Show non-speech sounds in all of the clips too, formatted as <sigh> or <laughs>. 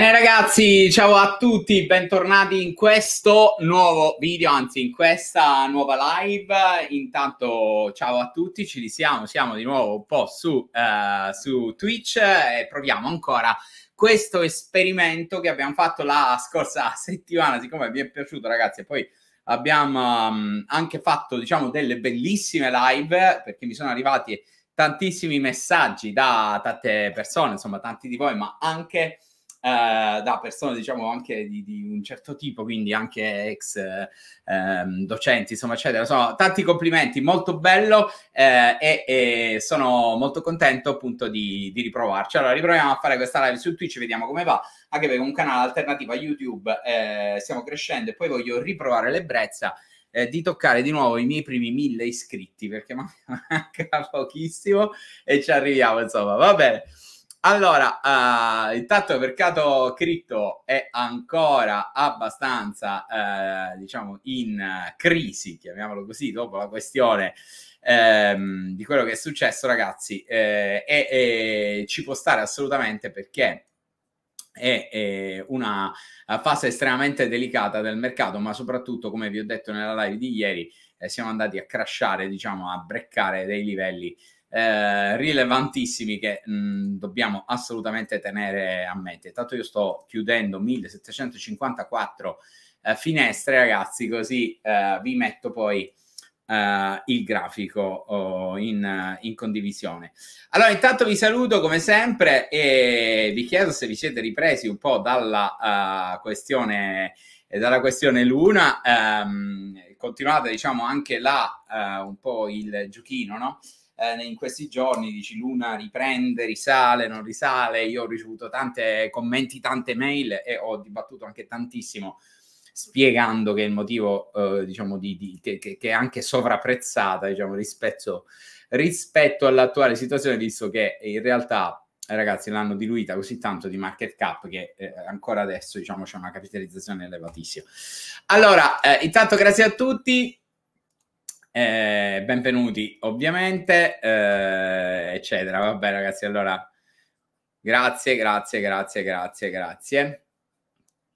Bene ragazzi, ciao a tutti, bentornati in questo nuovo video, anzi in questa nuova live. Intanto ciao a tutti, ci risiamo, siamo di nuovo un po' su, uh, su Twitch e proviamo ancora questo esperimento che abbiamo fatto la scorsa <laughs> settimana, siccome vi è piaciuto ragazzi e poi abbiamo um, anche fatto diciamo delle bellissime live perché mi sono arrivati tantissimi messaggi da tante persone, insomma tanti di voi, ma anche eh, da persone diciamo anche di, di, un certo tipo, quindi anche ex eh, docenti, insomma, eccetera. Sono tanti complimenti, molto bello eh, e, e, sono molto contento appunto di, di, riprovarci. Allora, riproviamo a fare questa live su Twitch, vediamo come va, anche perché è un canale alternativo a YouTube eh, stiamo crescendo e poi voglio riprovare l'ebbrezza. Eh, di toccare di nuovo i miei primi mille iscritti perché manca <laughs> pochissimo e ci arriviamo insomma va bene allora, uh, intanto il mercato cripto è ancora abbastanza, uh, diciamo, in crisi, chiamiamolo così, dopo la questione ehm, di quello che è successo, ragazzi, eh, e, e ci può stare assolutamente perché è, una fase estremamente delicata del mercato, ma soprattutto, come vi ho detto nella live di ieri, eh, siamo andati a crashare, diciamo, a breccare dei livelli eh, rilevantissimi che mh, mm, dobbiamo assolutamente tenere a mente. Tanto io sto chiudendo 1754 eh, finestre, ragazzi, così eh, vi metto poi eh, il grafico oh, in, in, condivisione. Allora, intanto vi saluto come sempre e vi chiedo se vi siete ripresi un po' dalla uh, questione dalla questione Luna ehm, continuate diciamo anche là eh, un po' il giochino no? eh, in questi giorni, dici Luna riprende, risale, non risale, io ho ricevuto tanti commenti, tante mail e ho dibattuto anche tantissimo spiegando che il motivo, eh, diciamo, di, di, che, che, è anche sovrapprezzata, diciamo, rispetto, rispetto all'attuale situazione, visto che in realtà ragazzi l'hanno diluita così tanto di market cap che eh, ancora adesso diciamo c'è una capitalizzazione elevatissima allora eh, intanto grazie a tutti eh, benvenuti, ovviamente, eh, eccetera. Vabbè, ragazzi, allora grazie, grazie, grazie, grazie, grazie.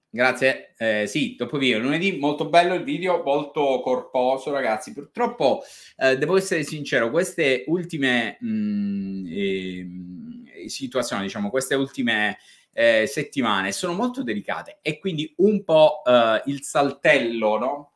Grazie, eh, sì, dopo video lunedì, molto bello il video, molto corposo ragazzi, purtroppo eh, devo essere sincero, queste ultime mh, mm, ehm, situazioni, diciamo, queste ultime eh, settimane sono molto delicate e quindi un po' eh, il saltello, no?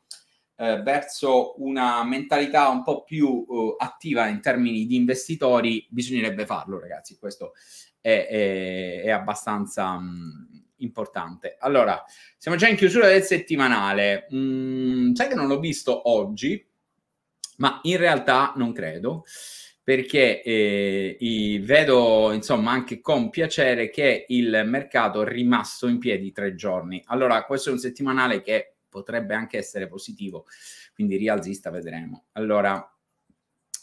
Eh, verso una mentalità un po' più eh, attiva in termini di investitori, bisognerebbe farlo, ragazzi. Questo è, è, è abbastanza mh, mm, importante. Allora, siamo già in chiusura del settimanale. Mm, sai che non l'ho visto oggi, ma in realtà non credo perché eh, vedo insomma anche con piacere che il mercato è rimasto in piedi tre giorni. Allora, questo è un settimanale che potrebbe anche essere positivo, quindi rialzista vedremo. Allora,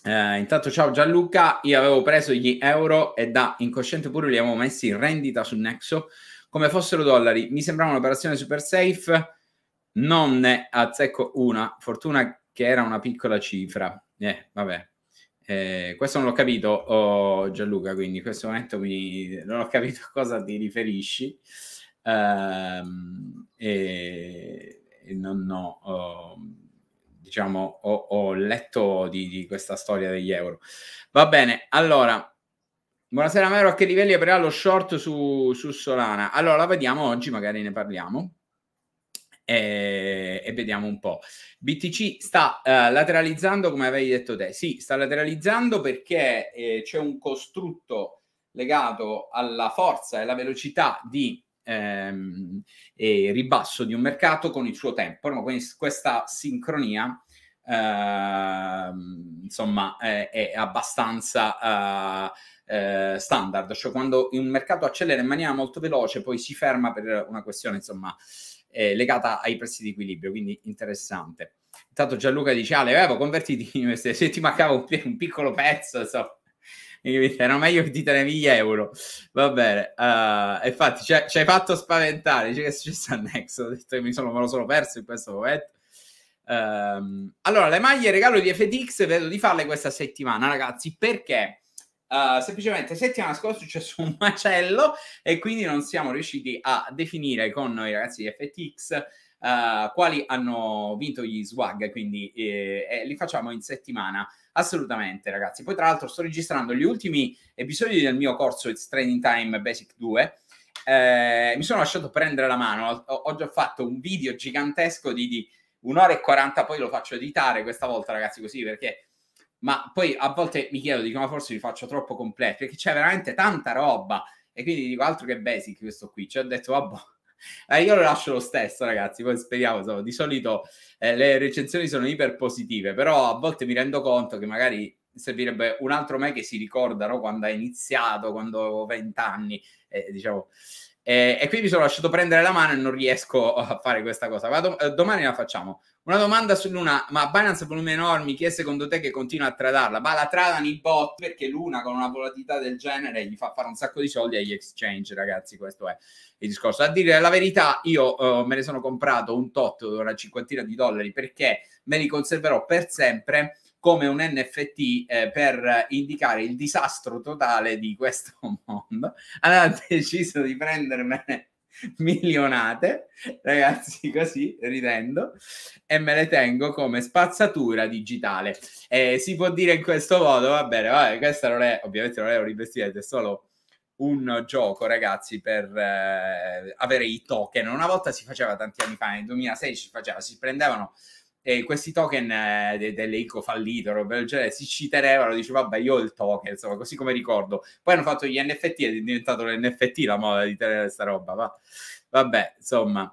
eh, intanto ciao Gianluca, io avevo preso gli euro e da incosciente pure li avevo messi in rendita su Nexo come fossero dollari. Mi sembrava un'operazione super safe, non ne azzecco una, fortuna che era una piccola cifra. Eh, vabbè, eh, questo non l'ho capito, oh, Gianluca, quindi in questo momento mi... non ho capito <laughs> a cosa ti riferisci. Eh, eh, non ho, oh, diciamo, ho, ho letto di, di, questa storia degli euro. Va bene, allora, buonasera Mero, a che livelli aprirà lo short su, su Solana? Allora, la vediamo oggi, magari ne parliamo e, vediamo un po'. BTC sta eh, lateralizzando, come avevi detto te, sì, sta lateralizzando perché eh, c'è un costrutto legato alla forza e alla velocità di ehm, e ribasso di un mercato con il suo tempo. No? questa sincronia ehm, insomma è, è abbastanza eh, eh, standard, cioè quando un mercato accelera in maniera molto veloce poi si ferma per una questione insomma eh, legata ai prezzi di equilibrio, quindi interessante. Intanto Gianluca dice, Ale, avevo convertiti, se, <laughs> se ti mancava un, un piccolo pezzo, so, era meglio che ti tenevi gli euro. Va bene. Uh, infatti, ci hai fatto spaventare. Dice che è successo a Nexo. Ho detto che mi sono, me lo sono perso in questo momento. Um, allora, le maglie regalo di FTX vedo di farle questa settimana, ragazzi, perché uh, semplicemente settimana scorsa è successo un <laughs> macello e quindi non siamo riusciti a definire con noi ragazzi di FTX uh, eh, quali hanno vinto gli swag, quindi eh, eh, li facciamo in settimana assolutamente ragazzi. Poi tra l'altro sto registrando gli ultimi episodi del mio corso It's Training Time Basic 2. Eh, mi sono lasciato prendere la mano, ho, ho già fatto un video gigantesco di, di un'ora e 40, poi lo faccio editare questa volta ragazzi così perché... Ma poi a volte mi chiedo, dico ma forse vi faccio troppo completo, perché c'è veramente tanta roba e quindi dico altro che basic questo qui. Ci cioè, ho detto vabbè eh, io lo lascio lo stesso, ragazzi. Poi speriamo. Insomma, di solito eh, le recensioni sono iper positive, però a volte mi rendo conto che magari servirebbe un altro me che si ricorda quando ha iniziato, quando avevo 20 anni, eh, diciamo, eh, e qui mi sono lasciato prendere la mano e non riesco a fare questa cosa. Ma dom- eh, domani la facciamo. Una domanda su Luna, ma Binance ha volumi enormi, chi è secondo te che continua a tradarla? Ma la tradano i bot perché Luna con una volatilità del genere gli fa fare un sacco di soldi agli exchange, ragazzi, questo è il discorso. A dire la verità, io eh, me ne sono comprato un tot, una cinquantina di dollari, perché me li conserverò per sempre come un NFT eh, per indicare il disastro totale di questo <laughs> mondo. Allora ha deciso di prendermene milionate, ragazzi, così ridendo, e me le tengo come spazzatura digitale. Eh, si può dire in questo modo, va bene, vabbè, questa non è, ovviamente non è un investimento, è solo un gioco, ragazzi, per eh, avere i token. Una volta si faceva tanti anni fa, nel 2016 si faceva, si prendevano e questi token eh, de- delle ICO fallite, roba del genere, si citerevano, dice vabbè io ho il token, insomma, così come ricordo. Poi hanno fatto gli NFT ed è diventato l'NFT la moda di tenere questa roba, va. Vabbè, insomma.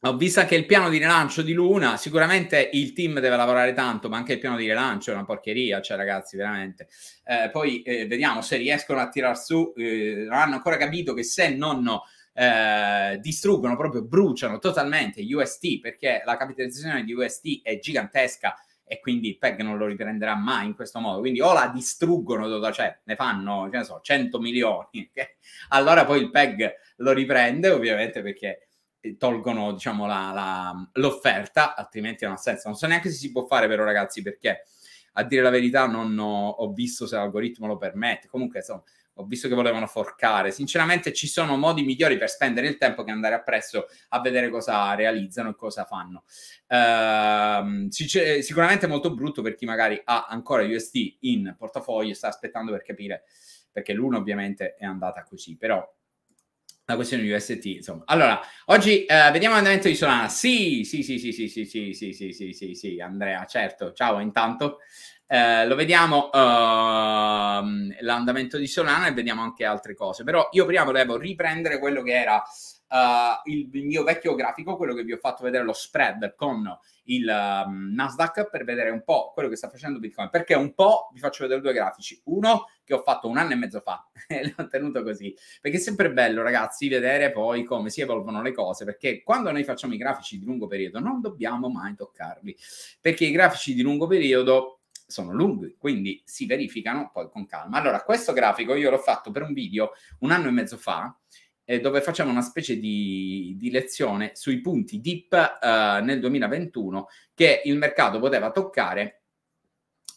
Ho visto anche il piano di rilancio di Luna, sicuramente il team deve lavorare tanto, ma anche il piano di rilancio è una porcheria, cioè ragazzi, veramente. Eh, poi eh, vediamo se riescono a tirar su, eh, non hanno ancora capito che se non... No, eh, distruggono proprio, bruciano totalmente UST perché la capitalizzazione di UST è gigantesca e quindi il PEG non lo riprenderà mai in questo modo. Quindi o la distruggono, cioè ne fanno, ne so, 100 milioni, okay? <laughs> allora poi il PEG lo riprende ovviamente perché eh, tolgono diciamo la, la, l'offerta, altrimenti non ha senso. Non so neanche se si può fare però ragazzi perché a dire la verità non ho, ho visto se l'algoritmo lo permette. Comunque insomma ho visto che volevano forcare. Sinceramente, ci sono modi migliori per spendere il tempo che andare appresso a vedere cosa realizzano e cosa fanno. Ehm, sic- sicuramente molto brutto per chi magari ha ancora USD in portafoglio e sta aspettando per capire, perché l'uno ovviamente è andata così, però la questione UST, insomma. Allora, oggi eh, vediamo l'andamento di Solana. Sì, sì, sì, sì, sì, sì, sì, sì, sì, sì, sì, sì, Andrea, certo. Ciao, intanto. Eh, lo vediamo uh, l'andamento di Solana e vediamo anche altre cose. Però io prima volevo riprendere quello che era uh, il, mio vecchio grafico, quello che vi ho fatto vedere lo spread con il um, Nasdaq per vedere un po' quello che sta facendo Bitcoin. Perché un po' vi faccio vedere due grafici. Uno che ho fatto un anno e mezzo fa <laughs> e l'ho tenuto così. Perché è sempre bello, ragazzi, vedere poi come si evolvono le cose. Perché quando noi facciamo i grafici di lungo periodo non dobbiamo mai toccarli. Perché i grafici di lungo periodo sono lunghi, quindi si verificano poi con calma. Allora, questo grafico io l'ho fatto per un video un anno e mezzo fa, eh, dove facciamo una specie di, di lezione sui punti DIP eh, nel 2021 che il mercato poteva toccare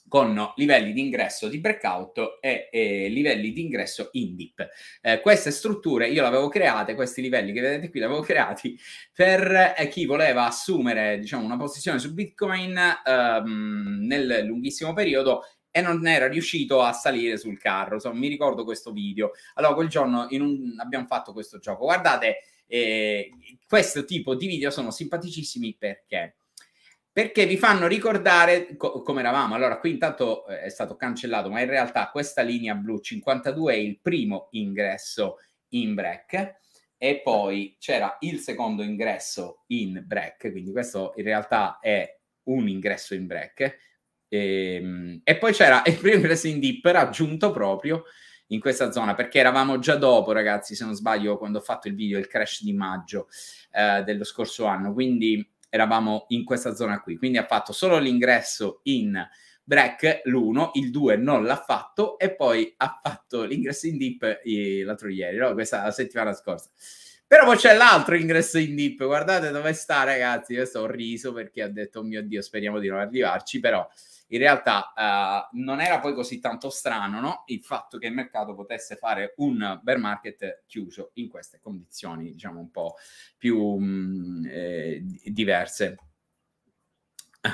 con livelli di ingresso di breakout e, e livelli di ingresso in dip. Eh, queste strutture io le avevo create, questi livelli che vedete qui le avevo creati per eh, chi voleva assumere diciamo, una posizione su Bitcoin ehm, nel lunghissimo periodo e non era riuscito a salire sul carro. Insomma, mi ricordo questo video. Allora, quel giorno un... abbiamo fatto questo gioco. Guardate, eh, questo tipo di video sono simpaticissimi perché perché vi fanno ricordare co- come eravamo. Allora, qui intanto eh, è stato cancellato, ma in realtà questa linea blu 52 è il primo ingresso in break e poi c'era il secondo ingresso in break, quindi questo in realtà è un ingresso in break. E, ehm, e poi c'era il primo ingresso in dip raggiunto proprio in questa zona perché eravamo già dopo ragazzi se non sbaglio quando ho fatto il video il crash di maggio eh, dello scorso anno quindi eravamo in questa zona qui, quindi ha fatto solo l'ingresso in break l'1, il 2 non l'ha fatto e poi ha fatto l'ingresso in deep l'altro ieri, no? questa la settimana scorsa. Però poi c'è l'altro ingresso in deep, guardate dove sta ragazzi, io sto riso perché ha detto oh mio Dio speriamo di non arrivarci, però in realtà uh, non era poi così tanto strano no? il fatto che il mercato potesse fare un bear market chiuso in queste condizioni, diciamo un po' più mh, mm, eh, diverse.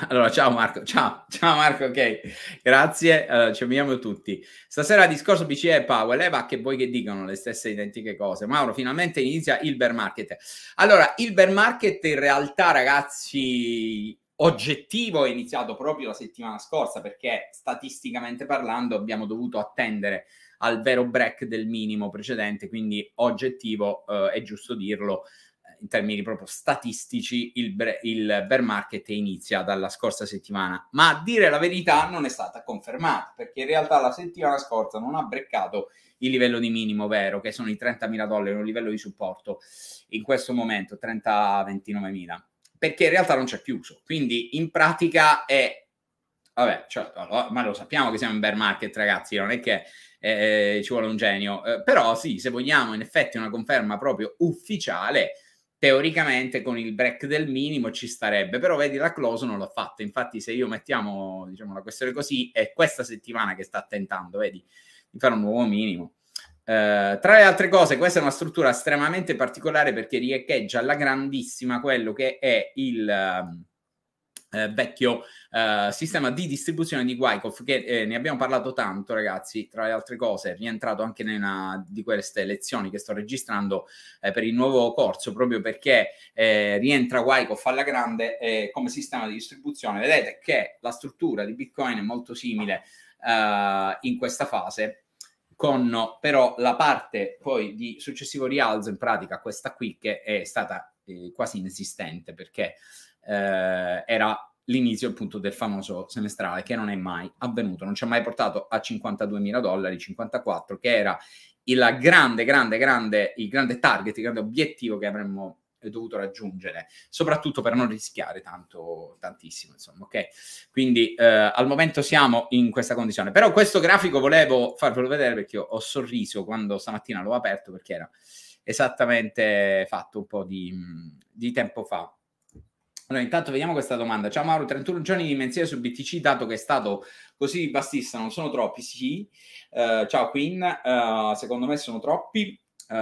Allora, ciao Marco, ciao, ciao Marco, ok, grazie, uh, ci vediamo tutti. Stasera discorso BCE e Powell, Eva, eh, che vuoi che dicano le stesse identiche cose. Mauro, finalmente inizia il bear market. Allora, il bear market in realtà, ragazzi, oggettivo è iniziato proprio la settimana scorsa perché statisticamente parlando abbiamo dovuto attendere al vero break del minimo precedente, quindi oggettivo eh, è giusto dirlo eh, in termini proprio statistici il, bre- il bear market inizia dalla scorsa settimana, ma a dire la verità non è stata confermata perché in realtà la settimana scorsa non ha breccato il livello di minimo vero che sono i 30.000 dollari, un livello di supporto in questo momento 30-29.000 perché in realtà non c'è chiuso. Quindi in pratica è... Vabbè, cioè, ma lo sappiamo che siamo in bear market, ragazzi, non è che eh, eh, ci vuole un genio. Eh, però sì, se vogliamo in effetti una conferma proprio ufficiale, teoricamente con il break del minimo ci starebbe, però vedi la close non l'ha fatta. Infatti se io mettiamo diciamo, la questione così, è questa settimana che sta tentando, vedi, di fare un nuovo minimo. Eh, tra le altre cose, questa è una struttura estremamente particolare perché riecheggia alla grandissima quello che è il ehm, eh, vecchio eh, sistema di distribuzione di Wyckoff, che eh, ne abbiamo parlato tanto, ragazzi. Tra le altre cose, è rientrato anche in una di queste lezioni che sto registrando eh, per il nuovo corso, proprio perché rientra Wyckoff alla grande come sistema di distribuzione. Vedete che la struttura di Bitcoin è molto simile in questa fase con però la parte poi di successivo rialzo, in pratica questa qui che è stata eh, quasi inesistente perché eh, era l'inizio appunto del famoso semestrale che non è mai avvenuto, non ci ha mai portato a 52 mila dollari, 54, che era il grande, grande, grande, il grande target, il grande obiettivo che avremmo dovuto raggiungere, soprattutto per non rischiare tanto, tantissimo, insomma, ok? Quindi eh, al momento siamo in questa condizione, però questo grafico volevo farvelo vedere perché ho sorriso quando stamattina l'ho aperto perché era esattamente fatto un po' di, di tempo fa. Allora, intanto vediamo questa domanda. Ciao Mauro, 31 giorni di mensile su BTC, dato che è stato così bassista, non sono troppi, sì. Uh, ciao Queen, uh, eh, secondo me sono troppi uh,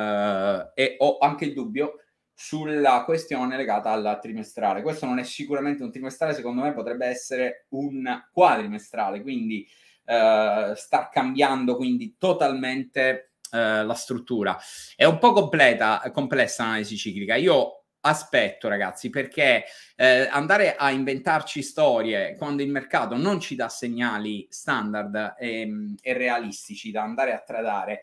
e ho anche il dubbio sulla questione legata alla trimestrale. Questo non è sicuramente un trimestrale, secondo me potrebbe essere un quadrimestrale, quindi eh, sta cambiando quindi totalmente eh, la struttura. È un po' completa, complessa l'analisi ciclica. Io aspetto, ragazzi, perché eh, andare a inventarci storie quando il mercato non ci dà segnali standard e, ehm, e realistici da andare a tradare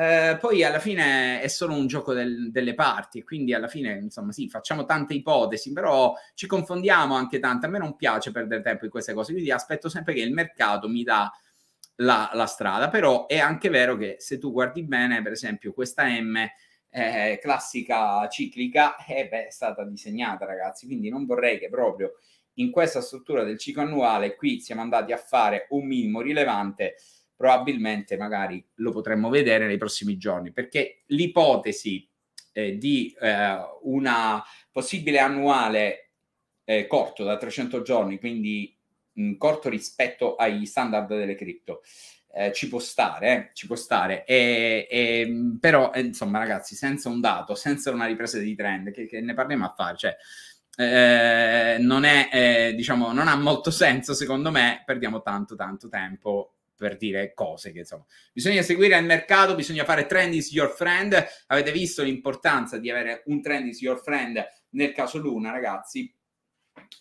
eh, poi alla fine è solo un gioco del, delle parti, quindi alla fine, insomma, sì, facciamo tante ipotesi, però ci confondiamo anche tanto. A me non piace perdere tempo in queste cose, quindi aspetto sempre che il mercato mi dà la, la strada. Però è anche vero che se tu guardi bene, per esempio, questa M eh, classica ciclica eh, beh, è stata disegnata, ragazzi, quindi non vorrei che proprio in questa struttura del ciclo annuale qui siamo andati a fare un minimo rilevante probabilmente magari lo potremmo vedere nei prossimi giorni, perché l'ipotesi eh, di eh, una possibile annuale eh, corto da 300 giorni, quindi mh, mm, corto rispetto agli standard delle cripto, eh, ci può stare, eh, ci può stare, e, e, però eh, insomma ragazzi, senza un dato, senza una ripresa di trend, che, che ne parliamo a fare? Cioè, eh, non è, eh, diciamo, non ha molto senso secondo me, perdiamo tanto, tanto tempo per dire cose che insomma bisogna seguire il mercato, bisogna fare trend is your friend. Avete visto l'importanza di avere un trend is your friend nel caso Luna, ragazzi.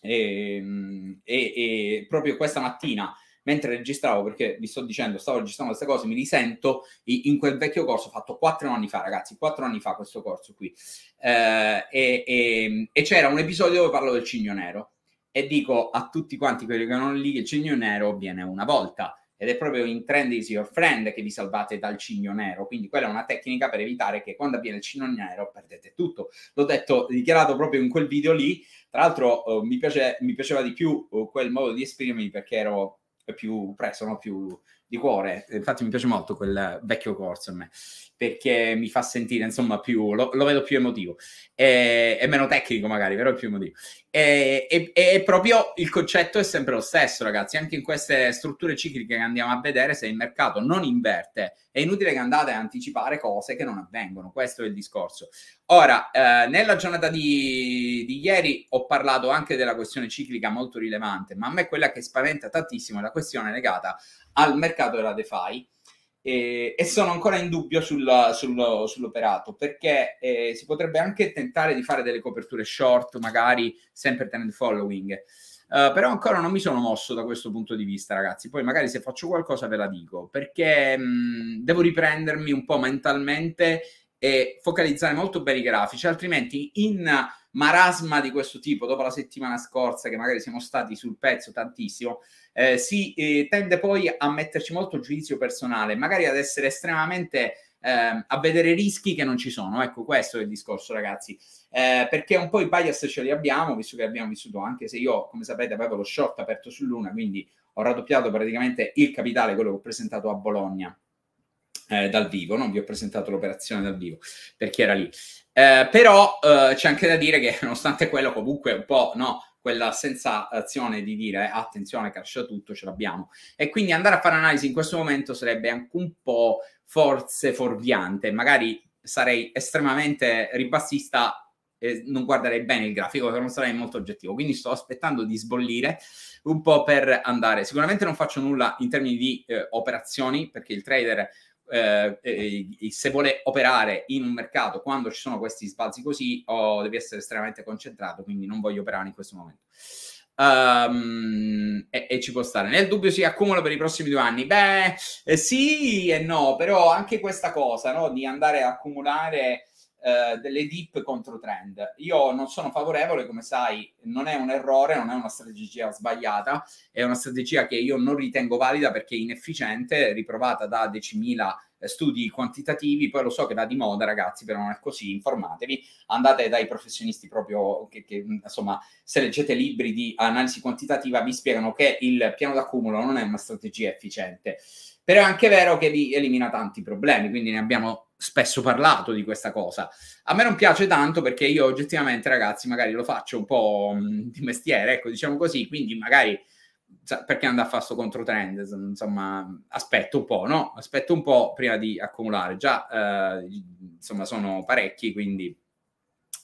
E, ehm, e, e proprio questa mattina mentre registravo, perché vi sto dicendo, stavo registrando queste cose, mi risento in quel vecchio corso fatto quattro anni fa, ragazzi, quattro anni fa questo corso qui, eh, e, e, e, c'era un episodio dove parlo del cigno nero e dico a tutti quanti quelli che erano lì che il cigno nero viene una volta, ed è proprio in Trend is Your Friend che vi salvate dal cigno nero. Quindi quella è una tecnica per evitare che quando avviene il cigno nero perdete tutto. L'ho detto, dichiarato proprio in quel video lì. Tra l'altro eh, mi, piace, mi, piaceva di più eh, quel modo di esprimermi perché ero più preso, no? più di cuore. Infatti mi piace molto quel vecchio corso a me perché mi fa sentire, insomma, più, lo, lo vedo più emotivo. E, è meno tecnico magari, però è più emotivo. E, e, e, proprio il concetto è sempre lo stesso, ragazzi. Anche in queste strutture cicliche che andiamo a vedere, se il mercato non inverte, è inutile che andate a anticipare cose che non avvengono. Questo è il discorso. Ora, eh, nella giornata di, di ieri ho parlato anche della questione ciclica molto rilevante, ma a me quella che spaventa tantissimo è la questione legata al mercato della DeFi e, e sono ancora in dubbio sul, sul, sull'operato perché eh, si potrebbe anche tentare di fare delle coperture short, magari sempre tenendo following. Uh, però ancora non mi sono mosso da questo punto di vista, ragazzi. Poi magari se faccio qualcosa ve la dico, perché mh, mm, devo riprendermi un po' mentalmente e focalizzare molto bene i grafici, altrimenti in marasma di questo tipo, dopo la settimana scorsa che magari siamo stati sul pezzo tantissimo, eh, si eh, tende poi a metterci molto il giudizio personale, magari ad essere estremamente eh, a vedere rischi che non ci sono. Ecco, questo è il discorso, ragazzi. Eh, perché un po' i bias ce li abbiamo, visto che abbiamo vissuto, anche se io, come sapete, avevo lo short aperto su Luna, quindi ho raddoppiato praticamente il capitale, quello che ho presentato a Bologna. Eh, dal vivo, non vi ho presentato l'operazione dal vivo per chi era lì, eh, però eh, c'è anche da dire che nonostante quello comunque un po' no, quella sensazione di dire attenzione cresce tutto, ce l'abbiamo. E quindi andare a fare analisi in questo momento sarebbe anche un po' forse forviante, magari sarei estremamente ribassista e non guarderei bene il grafico, non sarei molto oggettivo. Quindi sto aspettando di sbollire un po' per andare. Sicuramente non faccio nulla in termini di eh, operazioni, perché il trader eh, se vuole operare in un mercato quando ci sono questi spazi così, oh, devi essere estremamente concentrato, quindi non voglio operare in questo momento. Um, e, e, ci può stare. Nel dubbio si accumula per i prossimi due anni? Beh, eh sì e no, però anche questa cosa no, di andare a accumulare eh, delle dip contro trend. Io non sono favorevole, come sai, non è un errore, non è una strategia sbagliata, è una strategia che io non ritengo valida perché è inefficiente, riprovata da decimila eh, studi quantitativi, poi lo so che va di moda ragazzi, però non è così, informatevi, andate dai professionisti proprio che, che, insomma, se leggete libri di analisi quantitativa vi spiegano che il piano d'accumulo non è una strategia efficiente, però è anche vero che vi elimina tanti problemi, quindi ne abbiamo spesso parlato di questa cosa. A me non piace tanto perché io oggettivamente, ragazzi, magari lo faccio un po' mm, di mestiere, ecco, diciamo così, quindi magari perché andare a fare sto controtrend, insomma, aspetto un po', no? Aspetto un po' prima di accumulare. Già, eh, insomma, sono parecchi, quindi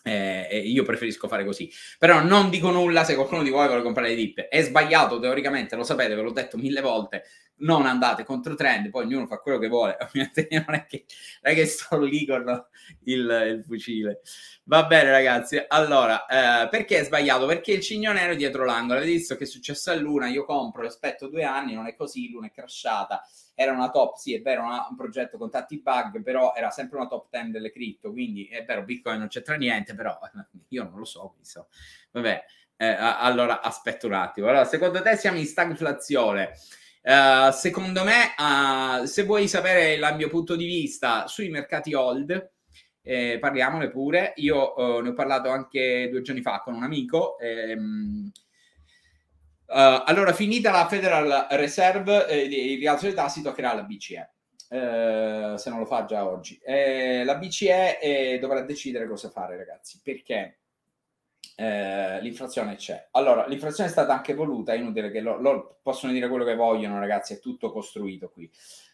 eh, io preferisco fare così. Però non dico nulla se qualcuno di voi vuole comprare le dip. È sbagliato teoricamente, lo sapete, ve l'ho detto mille volte, non andate contro trend, poi ognuno fa quello che vuole, <laughs> ovviamente io non è che, non è che sto lì con il, il, fucile. Va bene ragazzi, allora, eh, perché è sbagliato? Perché il cigno nero dietro l'angolo, avete visto che è successo a Luna, io compro, aspetto due anni, non è così, Luna è crashata, era una top, sì è vero, una, un progetto con tanti bug, però era sempre una top 10 delle cripto, quindi è vero, Bitcoin non c'entra niente, però <laughs> io non lo so, insomma. vabbè. Eh, allora aspetto un attimo. Allora, secondo te siamo in stagflazione? Eh, secondo me, uh, se vuoi sapere il mio punto di vista sui mercati old, eh, parliamone pure. Io uh, ne ho parlato anche due giorni fa con un amico. Ehm, allora, finita la Federal Reserve, eh, il rialzo dei tassi toccherà la BCE. Eh, se non lo fa già oggi, la BCE dovrà decidere cosa fare, ragazzi, perché eh, l'inflazione c'è. Allora, l'inflazione è stata anche voluta, è inutile che loro lo, possono dire quello che vogliono, ragazzi, è tutto costruito qui.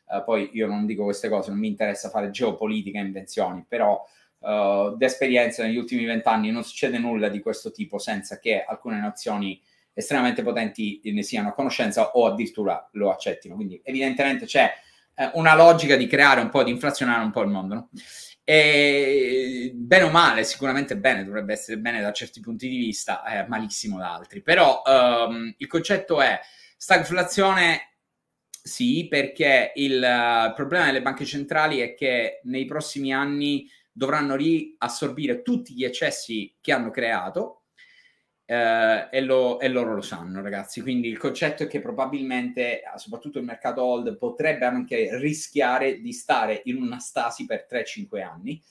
Uh, poi io non dico queste cose, non mi interessa fare geopolitica e invenzioni, però uh, d'esperienza negli ultimi vent'anni non succede nulla di questo tipo senza che alcune nazioni estremamente potenti ne siano a conoscenza o addirittura lo accettino. Quindi evidentemente c'è eh, una logica di creare un po' di inflazionare un po' il mondo. No? E bene o male, sicuramente bene, dovrebbe essere bene da certi punti di vista, eh, malissimo da altri. Però ehm, il concetto è stagflazione sì, perché il uh, problema delle banche centrali è che nei prossimi anni dovranno riassorbire tutti gli eccessi che hanno creato eh, e, lo, e, loro lo sanno, ragazzi. Quindi il concetto è che probabilmente, eh, soprattutto il mercato hold, potrebbe anche rischiare di stare in una stasi per 3-5 anni.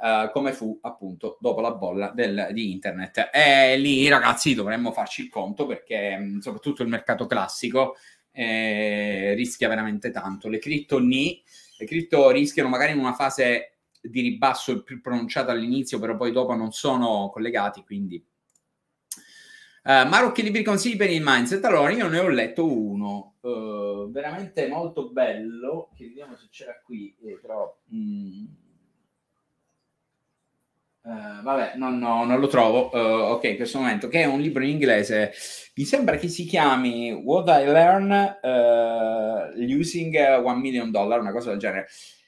Uh, come fu appunto dopo la bolla del, di internet. E lì, ragazzi, dovremmo farci il conto perché mm, soprattutto il mercato classico eh, rischia veramente tanto. Le cripto ni, le cripto rischiano magari in una fase di ribasso più pronunciata all'inizio, però poi dopo non sono collegati, quindi eh, Marocchi libri consigli per il mindset? Allora, io ne ho letto uno uh, veramente molto bello, che vediamo se c'era qui, eh, però... Mm, uh, vabbè, no, no, non lo trovo. ok, in questo momento, che è un libro in inglese, mi sembra che si chiami What I Learn Using One Million Dollar, una cosa del genere.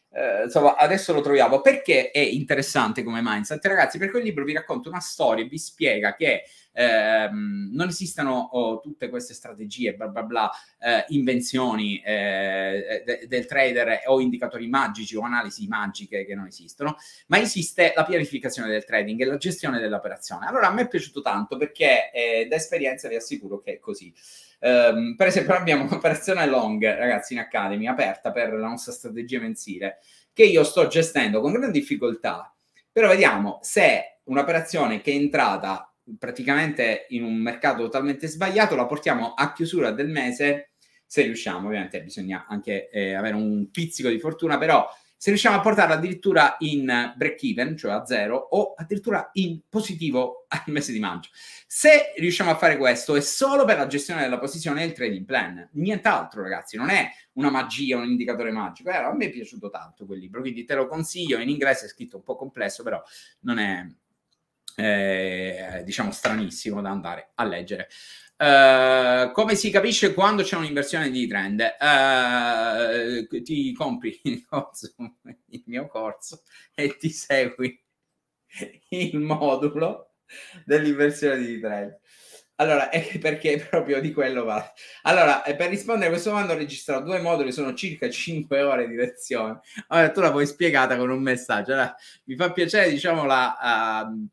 Uh, insomma, adesso lo troviamo perché è interessante come mindset, ragazzi. Per quel libro vi racconto una storia e vi spiega che ehm, non esistano oh, tutte queste strategie, bla bla bla, eh, invenzioni eh, de- del trader o indicatori magici o analisi magiche che non esistono, ma esiste la pianificazione del trading e la gestione dell'operazione. Allora a me è piaciuto tanto perché eh, da esperienza vi assicuro che è così. Um, per esempio, abbiamo un'operazione long, ragazzi, in Academy aperta per la nostra strategia mensile che io sto gestendo con grande difficoltà. Però vediamo se un'operazione che è entrata praticamente in un mercato totalmente sbagliato, la portiamo a chiusura del mese, se riusciamo, ovviamente bisogna anche eh, avere un pizzico di fortuna, però se riusciamo a portarla addirittura in break even, cioè a zero, o addirittura in positivo al mese di maggio. Se riusciamo a fare questo è solo per la gestione della posizione e il trading plan, nient'altro ragazzi, non è una magia, un indicatore magico, eh, a me è piaciuto tanto quel libro, quindi te lo consiglio, in inglese è scritto un po' complesso, però non è, eh, diciamo stranissimo da andare a leggere. Uh, come si capisce quando c'è un'inversione di trend? Uh, ti compri il, corso, il mio corso e ti segui il modulo dell'inversione di trend. Allora, è perché proprio di quello va. Allora, per rispondere a questo domanda ho registrato due moduli, sono circa 5 ore di lezione. Allora, tu la puoi spiegata con un messaggio. Allora, mi fa piacere, diciamo, la... Uh,